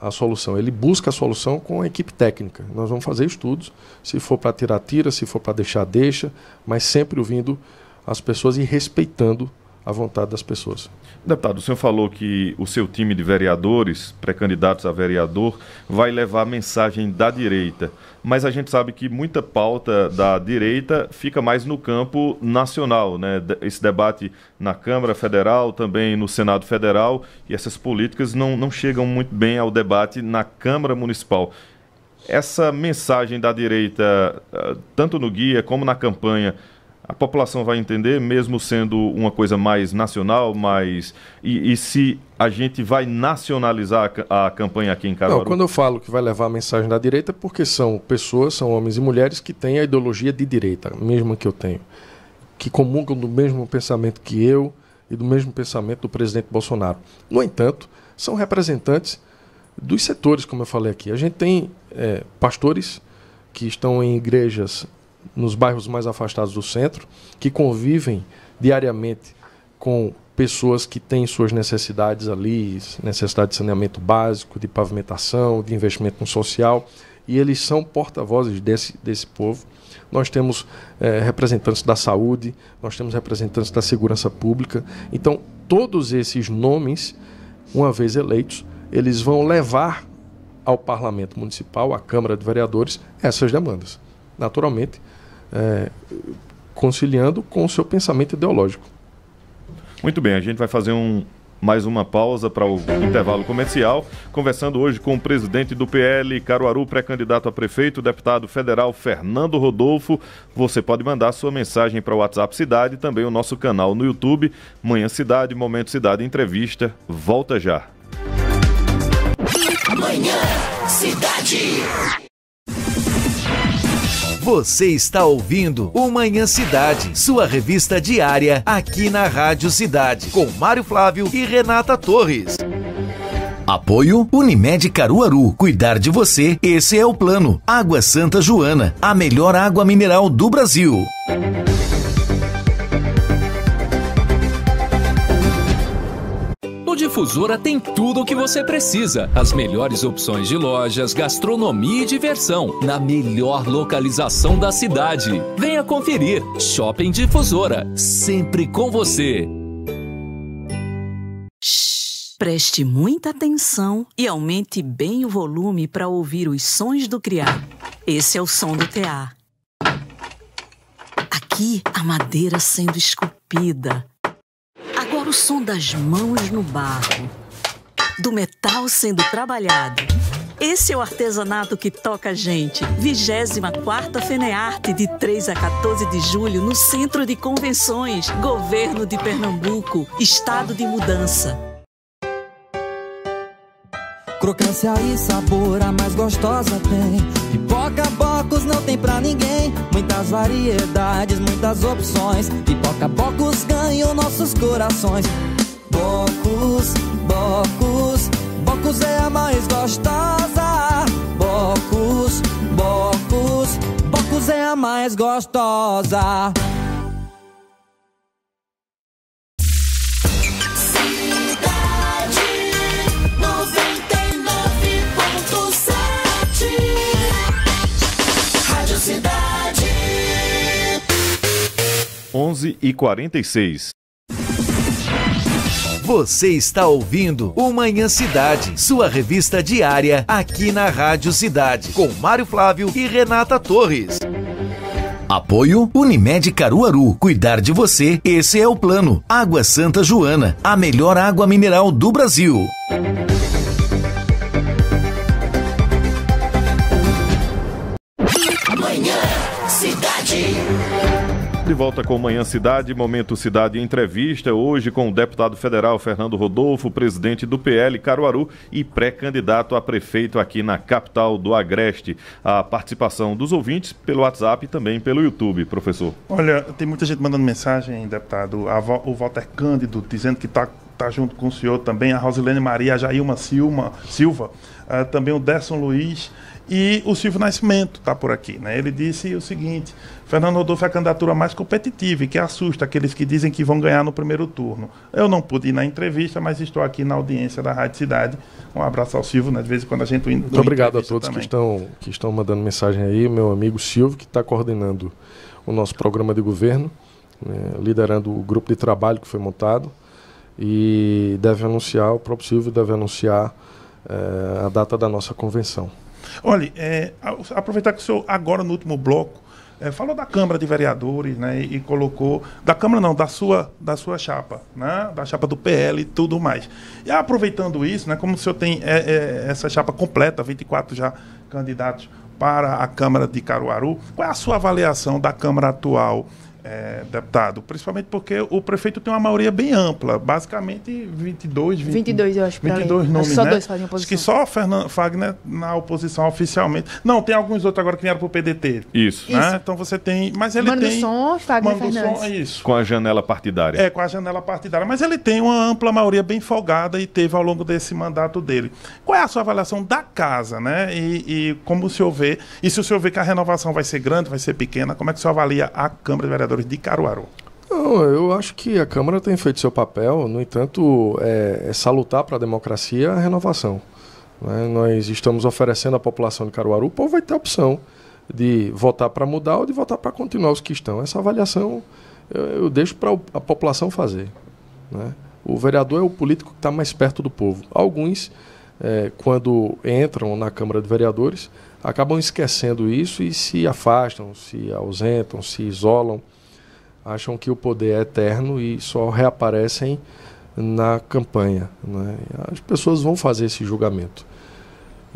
a solução. Ele busca a solução com a equipe técnica. Nós vamos fazer estudos, se for para tirar, tira, se for para deixar, deixa, mas sempre ouvindo as pessoas e respeitando à vontade das pessoas. Deputado, o senhor falou que o seu time de vereadores, pré-candidatos a vereador, vai levar a mensagem da direita. Mas a gente sabe que muita pauta da direita fica mais no campo nacional, né? Esse debate na Câmara Federal, também no Senado Federal, e essas políticas não, não chegam muito bem ao debate na Câmara Municipal essa mensagem da direita, eh, tanto no guia como na campanha, a população vai entender, mesmo sendo uma coisa mais nacional, mais. E, e se a gente vai nacionalizar a, a campanha aqui em Caruaru? Não, quando eu falo que vai levar a mensagem da direita, é porque são pessoas, são homens e mulheres que têm a ideologia de direita, a mesma que eu tenho, que comungam do mesmo pensamento que eu e do mesmo pensamento do presidente Bolsonaro. No entanto, são representantes dos setores, como eu falei aqui. A gente tem é, pastores que estão em igrejas nos bairros mais afastados do centro, que convivem diariamente com pessoas que têm suas necessidades ali, necessidade de saneamento básico, de pavimentação, de investimento no social, e eles são porta-vozes desse, desse povo. Nós temos eh, representantes da saúde, nós temos representantes da segurança pública. Então, todos esses nomes, uma vez eleitos, eles vão levar ao Parlamento Municipal, à Câmara de Vereadores, essas demandas. Naturalmente, é, conciliando com o seu pensamento ideológico. Muito bem, a gente vai fazer um, mais uma pausa para o intervalo comercial, conversando hoje com o presidente do PL Caruaru, pré-candidato a prefeito, deputado federal Fernando Rodolfo. Você pode mandar sua mensagem para o WhatsApp Cidade, também o nosso canal no YouTube, Manhã Cidade, Momento Cidade Entrevista. Volta já. Manhã Cidade. Você está ouvindo o Manhã Cidade, sua revista diária aqui na Rádio Cidade, com Mário Flávio e Renata Torres. Apoio Unimed Caruaru. Cuidar de você, esse é o plano. Água Santa Joana, a melhor água mineral do Brasil. Globo Difusora tem tudo o que você precisa. As melhores opções de lojas, gastronomia e diversão, na melhor localização da cidade. Venha conferir. Shopping Difusora, sempre com você. Preste muita atenção e aumente bem o volume para ouvir os sons do criar. Esse é o som do TA. Aqui, a madeira sendo esculpida o som das mãos no barro, do metal sendo trabalhado. Esse é o artesanato que toca a gente. 24ª Fenearte, de 3 a 14 de julho, no Centro de Convenções, Governo de Pernambuco, Estado de Mudança. Crocância e sabor, a mais gostosa tem. Pipoca Bocos não tem pra ninguém. Muitas variedades, muitas opções. Pipoca Bocos ganham nossos corações. Bocos, Bocos, Bocos é a mais gostosa. Bocos, Bocos, Bocos é a mais gostosa. 11 e 46. Você está ouvindo o Manhã Cidade, sua revista diária aqui na Rádio Cidade, com Mário Flávio e Renata Torres. Apoio Unimed Caruaru. Cuidar de você, esse é o plano. Água Santa Joana, a melhor água mineral do Brasil. de volta com Manhã Cidade, Momento Cidade Entrevista, hoje com o deputado federal Fernando Rodolfo, presidente do PL Caruaru e pré-candidato a prefeito aqui na capital do Agreste. A participação dos ouvintes pelo WhatsApp e também pelo YouTube, professor. Olha, tem muita gente mandando mensagem, deputado. o Walter Cândido dizendo que está tá junto com o senhor também, a Rosilene Maria, a Jailma Silva, Silva uh, também o Derson Luiz e o Silvio Nascimento está por aqui. Né? Ele disse o seguinte: Fernando Rodolfo é a candidatura mais competitiva e que assusta aqueles que dizem que vão ganhar no primeiro turno. Eu não pude ir na entrevista, mas estou aqui na audiência da Rádio Cidade. Um abraço ao Silvio, né? de vez em quando a gente. Muito obrigado a todos que estão, que estão mandando mensagem aí. Meu amigo Silvio, que está coordenando o nosso programa de governo, né? liderando o grupo de trabalho que foi montado. E deve anunciar, o próprio Silvio deve anunciar eh, a data da nossa convenção. Olha, é, aproveitar que o senhor, agora no último bloco, é, falou da Câmara de Vereadores, né, e, e, colocou da Câmara não, da sua, da sua chapa, né, da chapa do PL e tudo mais. E aproveitando isso, né, como o senhor tem é, é, essa chapa completa, 24 já candidatos para a Câmara de Caruaru, qual é a sua avaliação da Câmara atual? é, deputado, principalmente porque o prefeito tem uma maioria bem ampla, basicamente 22, 20, 22 eu acho, 22 tá nomes, acho só né? dois fazem oposição. Acho que só Fernando Fagner na oposição oficialmente. Não, tem alguns outros agora que vieram para o PDT. Isso. Né? isso. Então você tem, mas ele Mano tem Som, Fagner Mano Fernandes. Som, isso. Com a janela partidária. É, com a janela partidária, mas ele tem uma ampla maioria bem folgada e teve ao longo desse mandato dele. Qual é a sua avaliação da casa, né? E, e como o senhor vê, e se o senhor vê que a renovação vai ser grande, vai ser pequena, como é que o senhor avalia a Câmara de Vereadores? vereadores de Caruaru? Não, eu acho que a Câmara tem feito seu papel, no entanto, é, é salutar para a democracia a renovação. Né? Nós estamos oferecendo à população de Caruaru, o povo vai ter a opção de votar para mudar ou de votar para continuar os que estão. Essa avaliação eu, eu deixo para a população fazer. Né? O vereador é o político que está mais perto do povo. Alguns, é, quando entram na Câmara de Vereadores, acabam esquecendo isso e se afastam, se ausentam, se isolam acham que o poder é eterno e só reaparecem na campanha. Né? As pessoas vão fazer esse julgamento.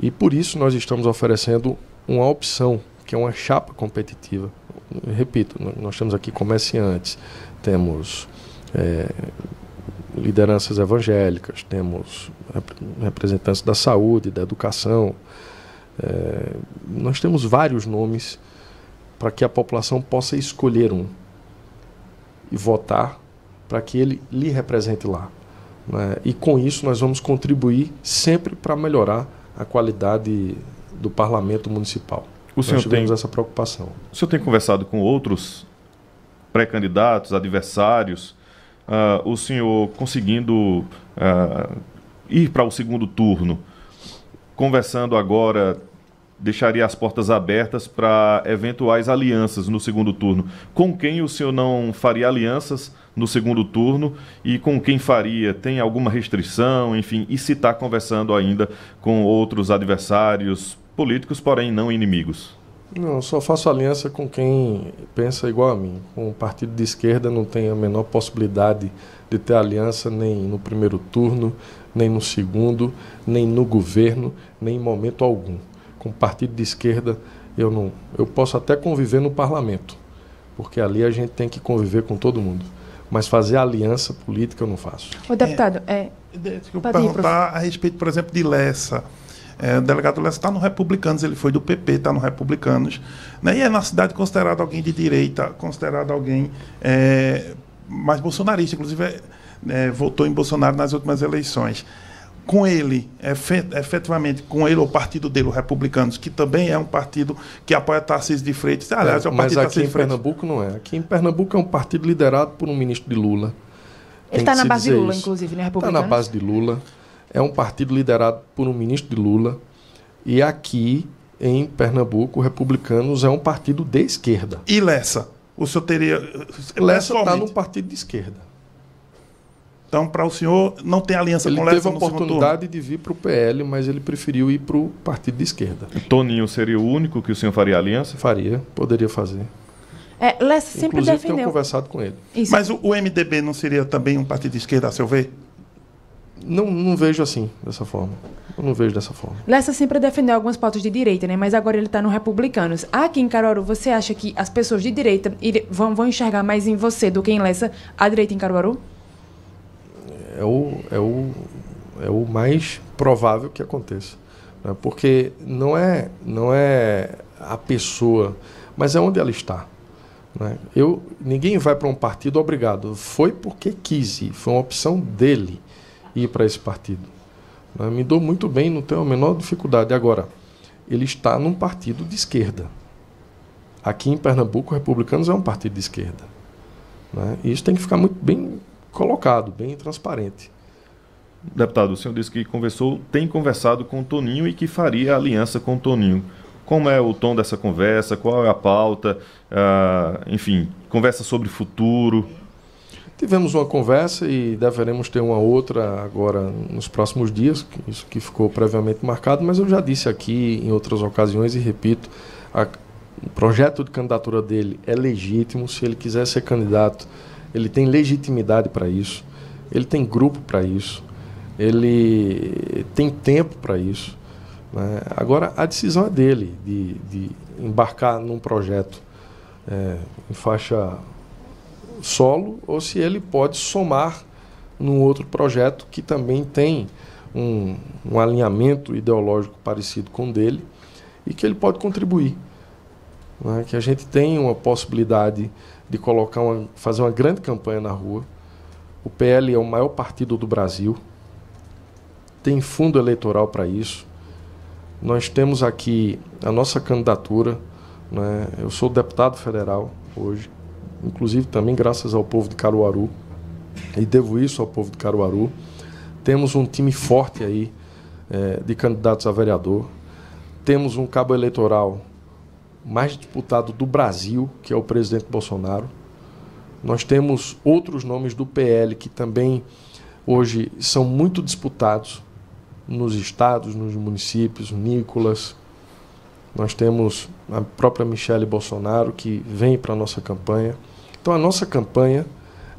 E por isso nós estamos oferecendo uma opção, que é uma chapa competitiva. Repito, nós temos aqui comerciantes, temos é, lideranças evangélicas, temos representantes da saúde, da educação. É, nós temos vários nomes para que a população possa escolher um e votar para que ele lhe represente lá. Né? E com isso nós vamos contribuir sempre para melhorar a qualidade do parlamento municipal. O nós senhor tivemos tem, essa preocupação. O senhor tem conversado com outros pré-candidatos, adversários, uh, o senhor conseguindo uh, ir para o segundo turno, conversando agora deixaria as portas abertas para eventuais alianças no segundo turno. Com quem o senhor não faria alianças no segundo turno e com quem faria? Tem alguma restrição? Enfim, e se está conversando ainda com outros adversários políticos, porém não inimigos? Não, só faço aliança com quem pensa igual a mim. Com um o partido de esquerda não tem a menor possibilidade de ter aliança nem no primeiro turno, nem no segundo, nem no governo, nem em momento algum com partido de esquerda, eu não. Eu posso até conviver no parlamento, porque ali a gente tem que conviver com todo mundo. Mas fazer aliança política eu não faço. O deputado, é. é... é eu perguntar ir, a respeito, por exemplo, de Lessa. É, o delegado Lessa está no Republicanos, ele foi do PP, está no Republicanos. Né? E é na cidade considerado alguém de direita, considerado alguém é, mais bolsonarista. Inclusive, é, é votou em Bolsonaro nas últimas eleições com ele, é efetivamente com ele, o partido dele, o Republicanos, que também é um partido que apoia Tarcísio de Freitas. É, Aliás, é, é um partido mas aqui em Pernambuco não é. Aqui em Pernambuco é um partido liderado por um ministro de Lula. Ele está na base de Lula, isso. inclusive, né? Está na base de Lula. É um partido liderado por um ministro de Lula. E aqui em Pernambuco, o Republicanos é um partido de esquerda. E Lessa? O senhor teria. Lessa está num partido de esquerda. Então, para o senhor, não tem aliança ele com o Ele teve a oportunidade de vir para o PL, mas ele preferiu ir para o partido de esquerda. Toninho seria o único que o senhor faria aliança? Faria, poderia fazer. É, Lessa sempre Inclusive, defendeu. tenho conversado com ele. Isso. Mas o, o MDB não seria também um partido de esquerda, a seu ver? Não, não vejo assim, dessa forma. Eu não vejo dessa forma. Lessa sempre defendeu algumas pautas de direita, né? Mas agora ele está no Republicanos. Aqui em Caruaru, você acha que as pessoas de direita vão, vão enxergar mais em você do que em Lessa a direita em Caruaru? é o, é o, é o mais provável que aconteça. Né? Porque não é, não é a pessoa, mas é onde ela está. Né? Eu, ninguém vai para um partido obrigado. Foi porque quis ir, foi uma opção dele ir para esse partido. Né? Me dou muito bem, não tenho a menor dificuldade. Agora, ele está num partido de esquerda. Aqui em Pernambuco, Republicanos é um partido de esquerda. Né? E isso tem que ficar muito bem colocado, bem transparente. Deputado, o senhor disse que conversou, tem conversado com o Toninho e que faria aliança com o Toninho. Como é o tom dessa conversa? Qual é a pauta? Ah, enfim, conversa sobre futuro. Tivemos uma conversa e deveremos ter uma outra agora nos próximos dias, isso que ficou previamente marcado, mas eu já disse aqui em outras ocasiões e repito, a, o projeto de candidatura dele é legítimo, se ele quiser ser candidato ele tem legitimidade para isso, ele tem grupo para isso, ele tem tempo para isso. Né? Agora, a decisão é dele de, de embarcar num projeto é, em faixa solo ou se ele pode somar num outro projeto que também tem um, um alinhamento ideológico parecido com o dele e que ele pode contribuir. Né? Que a gente tem uma possibilidade de colocar uma, fazer uma grande campanha na rua. O PL é o maior partido do Brasil, tem fundo eleitoral para isso. Nós temos aqui a nossa candidatura. Né? Eu sou deputado federal hoje, inclusive também graças ao povo de Caruaru, e devo isso ao povo de Caruaru. Temos um time forte aí é, de candidatos a vereador. Temos um cabo eleitoral mais disputado do Brasil, que é o presidente Bolsonaro. Nós temos outros nomes do PL que também hoje são muito disputados nos estados, nos municípios, Nicolas. Nós temos a própria Michele Bolsonaro que vem para a nossa campanha. Então a nossa campanha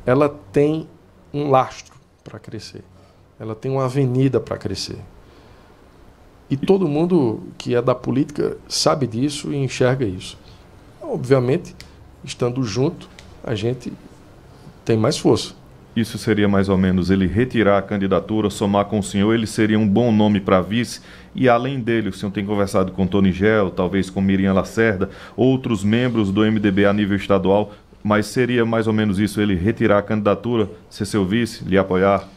ela tem um lastro para crescer. Ela tem uma avenida para crescer. E todo mundo que é da política sabe disso e enxerga isso. Obviamente, estando junto, a gente tem mais força. Isso seria mais ou menos ele retirar a candidatura, somar com o senhor, ele seria um bom nome para vice. E além dele, o senhor tem conversado com Tony Gel, talvez com Miriam Lacerda, outros membros do MDB a nível estadual, mas seria mais ou menos isso ele retirar a candidatura, ser seu vice, lhe apoiar?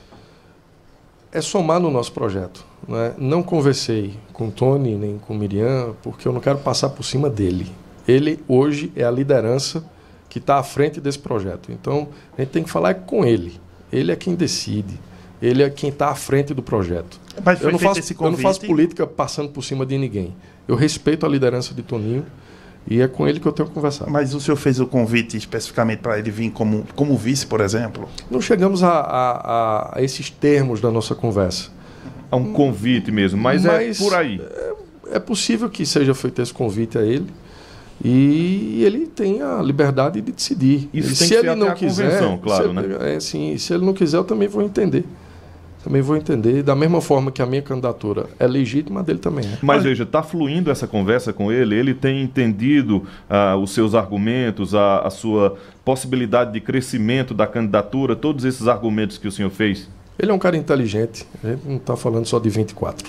é somar no nosso projeto. Né? Não conversei com Tony nem com Miriam, porque eu não quero passar por cima dele. Ele hoje é a liderança que está à frente desse projeto. Então, a gente tem que falar com ele. Ele é quem decide. Ele é quem está à frente do projeto. Mas eu, não faço, eu não faço política passando por cima de ninguém. Eu respeito a liderança de Toninho e é com ele que eu tenho conversado. Mas o senhor fez o convite especificamente para ele vir como, como vice, por exemplo? Não chegamos a, a, a esses termos da nossa conversa. A é um convite mesmo, mas, é mas é por aí. É, é, possível que seja feito esse convite a ele e ele tem a liberdade de decidir. Isso e tem se que ele ser não a quiser, claro, se, né? É, sim, se ele não quiser, eu também vou entender também vou entender. Da mesma forma que a minha candidatura é legítima, dele também é. Mas veja, está fluindo essa conversa com ele? Ele tem entendido ah, os seus argumentos, a, a sua possibilidade de crescimento da candidatura, todos esses argumentos que o senhor fez? Ele é um cara inteligente, ele não está falando só de 24.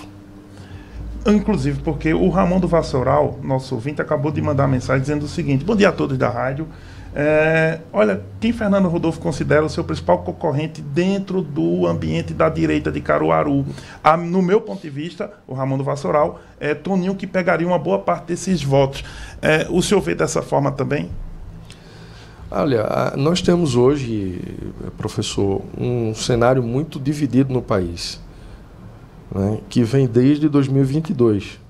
Inclusive, porque o Ramon do Vassoural, nosso ouvinte, acabou de mandar mensagem dizendo o seguinte: Bom dia a todos da rádio. É, olha, quem Fernando Rodolfo considera o seu principal concorrente dentro do ambiente da direita de Caruaru? A, no meu ponto de vista, o Ramon do Vassoural é Toninho que pegaria uma boa parte desses votos. É, o senhor vê dessa forma também? Olha, nós temos hoje, professor, um cenário muito dividido no país, né, que vem desde 2022.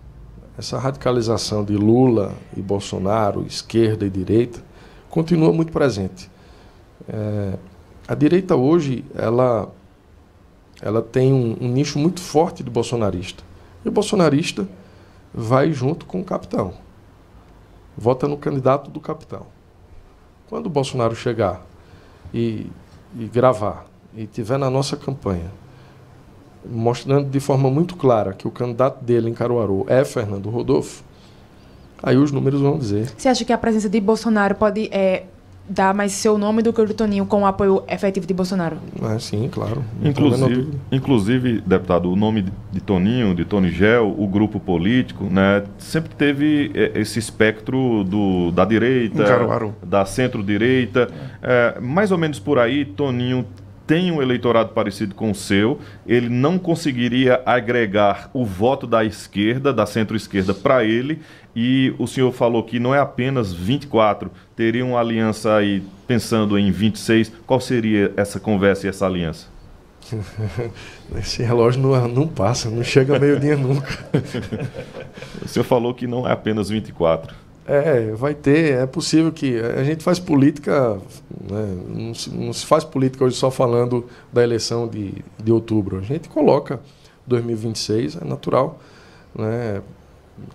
Essa radicalização de Lula e Bolsonaro, esquerda e direita, continua muito presente. É, a direita hoje ela, ela tem um, um, nicho muito forte de bolsonarista. E o bolsonarista vai junto com o capitão. Vota no candidato do capitão. Quando o Bolsonaro chegar e, e gravar e tiver na nossa campanha, mostrando de forma muito clara que o candidato dele em Caruaru é Fernando Rodolfo, Aí os números vão dizer. Você acha que a presença de Bolsonaro pode é, dar mais seu nome do que o do Toninho com o apoio efetivo de Bolsonaro? Ah, sim, claro. Inclusive, inclusive, deputado, o nome de Toninho, de Tony Gel, o grupo político, né, sempre teve é, esse espectro do, da direita, da centro-direita. É. é, mais ou menos por aí, Toninho tem um eleitorado parecido com o seu, ele não conseguiria agregar o voto da esquerda, da centro-esquerda, para ele. E o senhor falou que não é apenas 24, teria uma aliança aí pensando em 26. Qual seria essa conversa e essa aliança? Esse relógio não, não passa, não chega meio-dia nunca. o senhor falou que não é apenas 24. É, vai ter. É possível que. É, a gente faz política. Né, não, se, não, se, faz política hoje só falando da eleição de, de outubro. A gente coloca 2026, é natural né,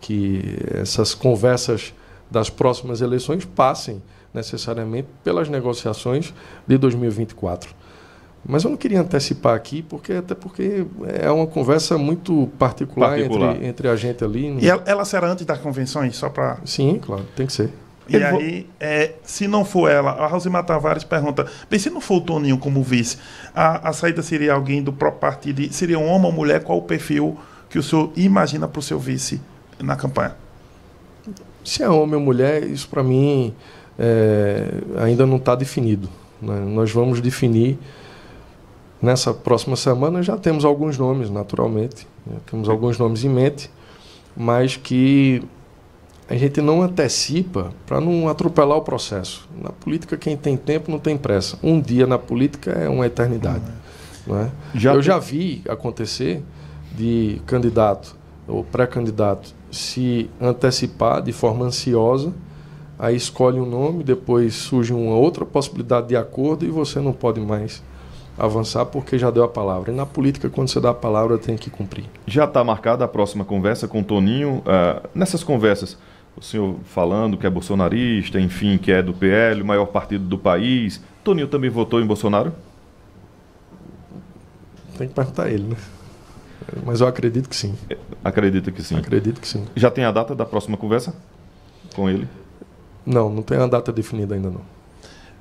que essas conversas das próximas eleições passem necessariamente pelas negociações de 2024. Mas eu não queria antecipar aqui, porque até porque é uma conversa muito particular, particular. Entre, entre, a gente ali. No... Né? E ela será antes das convenções, só para. Sim, claro, tem que ser. E aí, é, se não for ela, a Rosimar Tavares pergunta: bem, se não for o Toninho como vice, a, a saída seria alguém do próprio partido? Seria um homem ou mulher? Qual o perfil que o senhor imagina para o seu vice na campanha? Se é homem ou mulher, isso para mim é, ainda não está definido. Né? Nós vamos definir Nessa próxima semana já temos alguns nomes, naturalmente, já né? temos alguns nomes em mente, mas que a gente não antecipa para não atropelar o processo. Na política, quem tem tempo não tem pressa. Um dia na política é uma eternidade. Uhum. Não é? já Eu já vi acontecer de candidato ou pré-candidato se antecipar de forma ansiosa, aí escolhe um nome, depois surge uma outra possibilidade de acordo e você não pode mais avançar porque já deu a palavra. E na política, quando você dá a palavra, tem que cumprir. Já está marcada a próxima conversa com o Toninho. Uh, nessas conversas, o senhor falando que é bolsonarista, enfim, que é do PL, o maior partido do país. Toninho também votou em Bolsonaro? Tem que perguntar a ele, né? Mas eu acredito que sim. É, acredita que sim? Acredito que sim. Já tem a data da próxima conversa com ele? Não, não tem a data definida ainda não.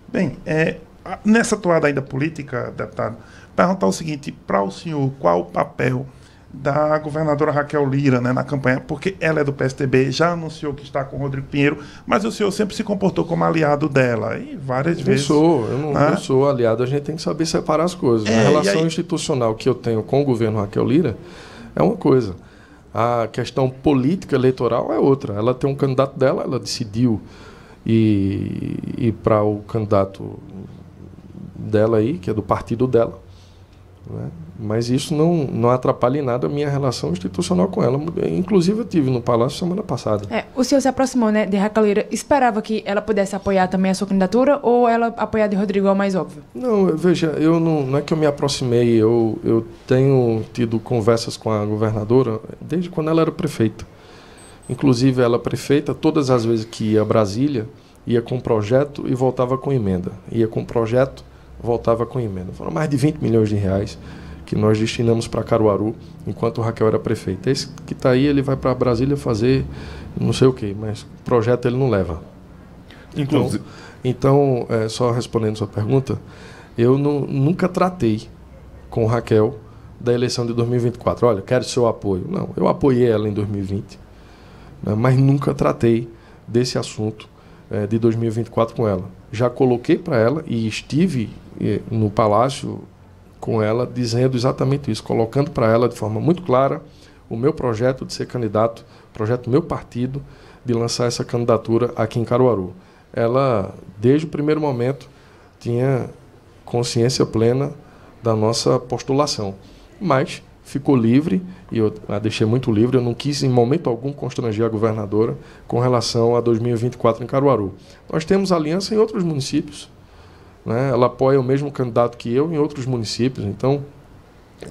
Bem, é, ah, nessa toada ainda política, deputado, perguntar o seguinte: para o senhor, qual o papel da governadora Raquel Lira né, na campanha? Porque ela é do PSTB, já anunciou que está com o Rodrigo Pinheiro, mas o senhor sempre se comportou como aliado dela, e várias eu vezes. Sou, eu não, né? não, sou aliado, a gente tem que saber separar as coisas. Né? É, a relação aí... institucional que eu tenho com o governo Raquel Lira é uma coisa. A questão política eleitoral é outra. Ela tem um candidato dela, ela decidiu e, e para o candidato dela aí, que é do partido dela. Né? Mas isso não, não atrapalha em nada a minha relação institucional com ela. Inclusive, eu tive no Palácio semana passada. É, o senhor se aproximou né, de Racaleira. Esperava que ela pudesse apoiar também a sua candidatura ou ela apoiar de Rodrigo é o mais óbvio? Não, veja, eu não, não é que eu me aproximei. Eu, eu tenho tido conversas com a governadora desde quando ela era prefeita. Inclusive, ela prefeita, todas as vezes que ia a Brasília, ia com projeto e voltava com emenda. Ia com projeto voltava com emenda. Foram mais de 20 milhões de reais que nós destinamos para Caruaru enquanto o Raquel era prefeito. Esse que está aí, ele vai para Brasília fazer não sei o quê, mas projeto ele não leva. Inclusive. Então, então é, só respondendo sua pergunta, eu não, nunca tratei com o Raquel da eleição de 2024. Olha, quero seu apoio. Não, eu apoiei ela em 2020, né, mas nunca tratei desse assunto é, de 2024 com ela já coloquei para ela e estive eh, no palácio com ela dizendo exatamente isso, colocando para ela de forma muito clara o meu projeto de ser candidato, projeto do meu partido de lançar essa candidatura aqui em Caruaru. Ela desde o primeiro momento tinha consciência plena da nossa postulação, mas ficou livre, e eu a ah, deixei muito livre, eu não quis em momento algum constranger a governadora com relação a 2024 em Caruaru. Nós temos aliança em outros municípios, né? ela apoia o mesmo candidato que eu em outros municípios, então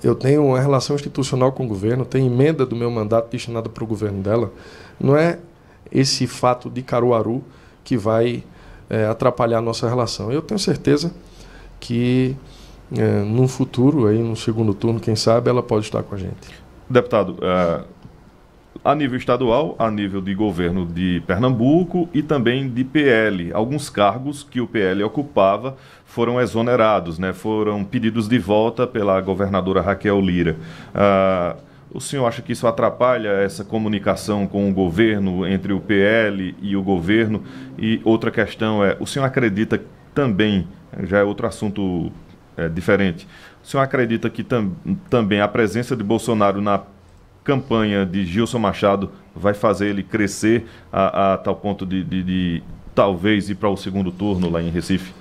eu tenho uma relação institucional com o governo, tem emenda do meu mandato destinada para o governo dela. Não é esse fato de Caruaru que vai é, atrapalhar a nossa relação. Eu tenho certeza que é, num futuro, aí no segundo turno, quem sabe, ela pode estar com a gente. Deputado, é, a nível estadual, a nível de governo de Pernambuco e também de PL, alguns cargos que o PL ocupava foram exonerados, né? foram pedidos de volta pela governadora Raquel Lira. É, o senhor acha que isso atrapalha essa comunicação com o governo, entre o PL e o governo? E outra questão é: o senhor acredita também, já é outro assunto é, diferente. O senhor acredita que tam, também a presença de Bolsonaro na campanha de Gilson Machado vai fazer ele crescer a, a tal ponto de, de, de talvez ir para o segundo turno lá em Recife?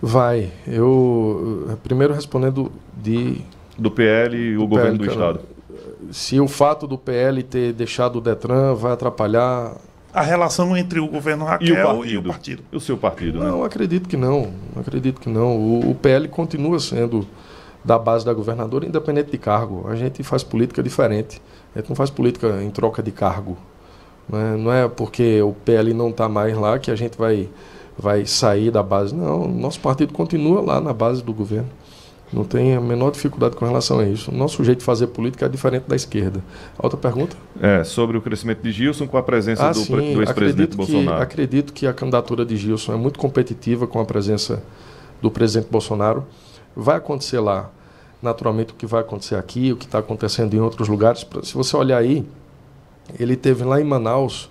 Vai. Eu eh, primeiro respondendo de do PL e o do governo PL, do estado. Eh, se o fato do PL ter deixado o Detran vai atrapalhar a relação entre o governo Raquel e o partido. E o, partido. E o seu partido, né? Não, né? acredito que não. Acredito que não. O, o, PL continua sendo da base da governadora, independente de cargo. A gente faz política diferente. A gente não faz política em troca de cargo. Né? Não é porque o PL não está mais lá que a gente vai, vai sair da base. Não, nosso partido continua lá na base do governo. Não tem a menor dificuldade com relação a isso. O nosso jeito de fazer política é diferente da esquerda. Outra pergunta? É, sobre o crescimento de Gilson com a presença ah, do, do ex-presidente Bolsonaro. Acredito que a candidatura de Gilson é muito competitiva com a presença do presidente Bolsonaro. Vai acontecer lá, naturalmente, o que vai acontecer aqui, o que está acontecendo em outros lugares. Se você olhar aí, ele teve lá em Manaus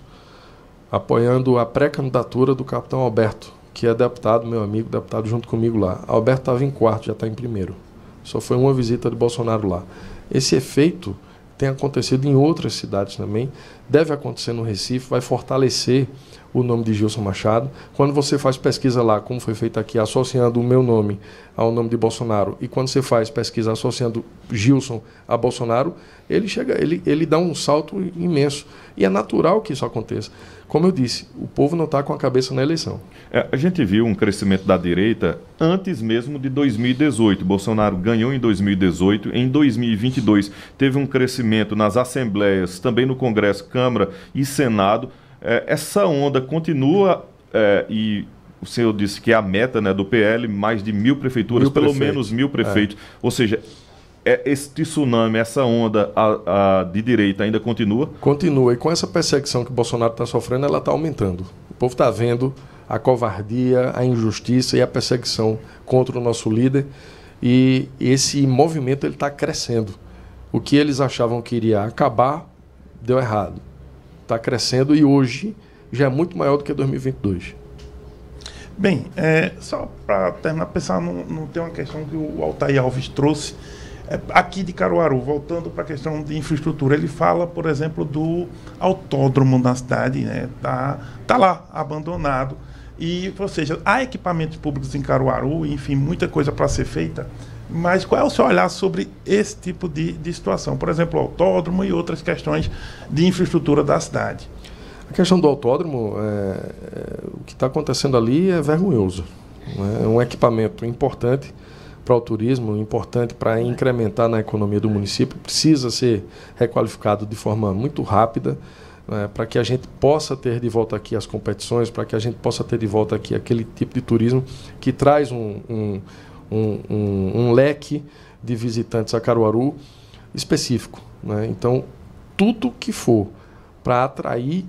apoiando a pré-candidatura do capitão Alberto que é deputado, meu amigo, deputado junto comigo lá. Alberto estava em quarto, já está em primeiro. Só foi uma visita de Bolsonaro lá. Esse efeito tem acontecido em outras cidades também, deve acontecer no Recife, vai fortalecer o nome de Gilson Machado. Quando você faz pesquisa lá, como foi feito aqui, associando o meu nome ao nome de Bolsonaro, e quando você faz pesquisa associando Gilson a Bolsonaro, ele chega, ele, ele dá um salto imenso. E é natural que isso aconteça. Como eu disse, o povo não está com a cabeça na eleição. É, a gente viu um crescimento da direita antes mesmo de 2018. Bolsonaro ganhou em 2018, em 2022 teve um crescimento nas assembleias, também no Congresso, Câmara e Senado. É, essa onda continua é, e o senhor disse que é a meta né, do PL, mais de mil prefeituras, mil pelo prefeitos. menos mil prefeitos. É. Ou seja, é, este tsunami, essa onda a, a, de direita ainda continua? Continua. E com essa perseguição que o Bolsonaro está sofrendo, ela está aumentando. O povo está vendo a covardia, a injustiça e a perseguição contra o nosso líder. E esse movimento está crescendo. O que eles achavam que iria acabar, deu errado está crescendo e hoje já é muito maior do que 2022. Bem, é, só para terminar, pensar, não, não tem uma questão que o Altair Alves trouxe é, aqui de Caruaru, voltando para a questão de infraestrutura. Ele fala, por exemplo, do autódromo na cidade, né? Tá, tá lá, abandonado. E, ou seja, há equipamentos públicos em Caruaru, enfim, muita coisa para ser feita. Mas qual é o seu olhar sobre esse tipo de, de situação? Por exemplo, o autódromo e outras questões de infraestrutura da cidade. A questão do autódromo, é, é o que está acontecendo ali é vergonhoso. Né? É um equipamento importante para o turismo, importante para incrementar na economia do município, precisa ser requalificado de forma muito rápida. Né? para que a gente possa ter de volta aqui as competições, para que a gente possa ter de volta aqui aquele tipo de turismo que traz um, um, um, um, um leque de visitantes a Caruaru específico. Né? Então, tudo que for para atrair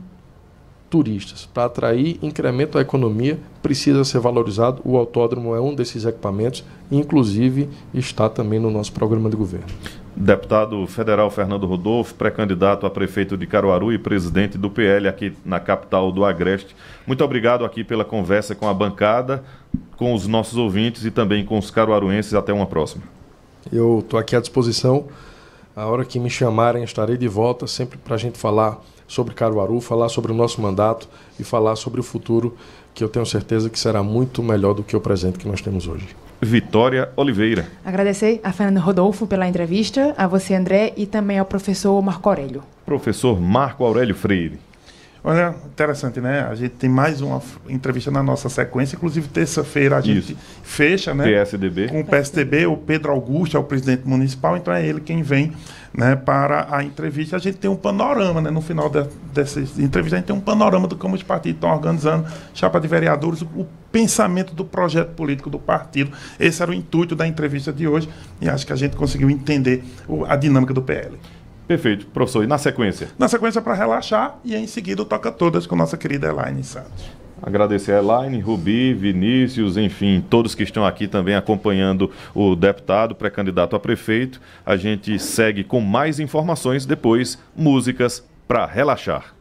turistas, para atrair incremento à economia, precisa ser valorizado. O autódromo é um desses equipamentos, inclusive está também no nosso programa de governo. Deputado federal Fernando Rodolfo, pré-candidato a prefeito de Caruaru e presidente do PL aqui na capital do Agreste. Muito obrigado aqui pela conversa com a bancada, com os nossos ouvintes e também com os caruaruenses. Até uma próxima. Eu estou aqui à disposição. A hora que me chamarem, estarei de volta, sempre para a gente falar sobre Caruaru, falar sobre o nosso mandato e falar sobre o futuro, que eu tenho certeza que será muito melhor do que o presente que nós temos hoje. Vitória Oliveira. Agradecer a Fernando Rodolfo pela entrevista, a você, André, e também ao professor Marco Aurélio. Professor Marco Aurélio Freire. Olha, interessante, né? A gente tem mais uma entrevista na nossa sequência, inclusive terça-feira a gente Isso. fecha, né? PSDB. Com o PSDB, o Pedro Augusto é o presidente municipal, então é ele quem vem né, para a entrevista. A gente tem um panorama, né? No final de, dessa entrevista, a gente tem um panorama do como os partidos estão organizando, chapa de vereadores, o pensamento do projeto político do partido. Esse era o intuito da entrevista de hoje e acho que a gente conseguiu entender a dinâmica do PL. Perfeito. Professor, e na sequência? Na sequência, para relaxar, e em seguida Toca Todas com nossa querida Elaine Santos. Agradecer a Elaine, Rubi, Vinícius, enfim, todos que estão aqui também acompanhando o deputado, pré-candidato a prefeito. A gente segue com mais informações depois, músicas para relaxar.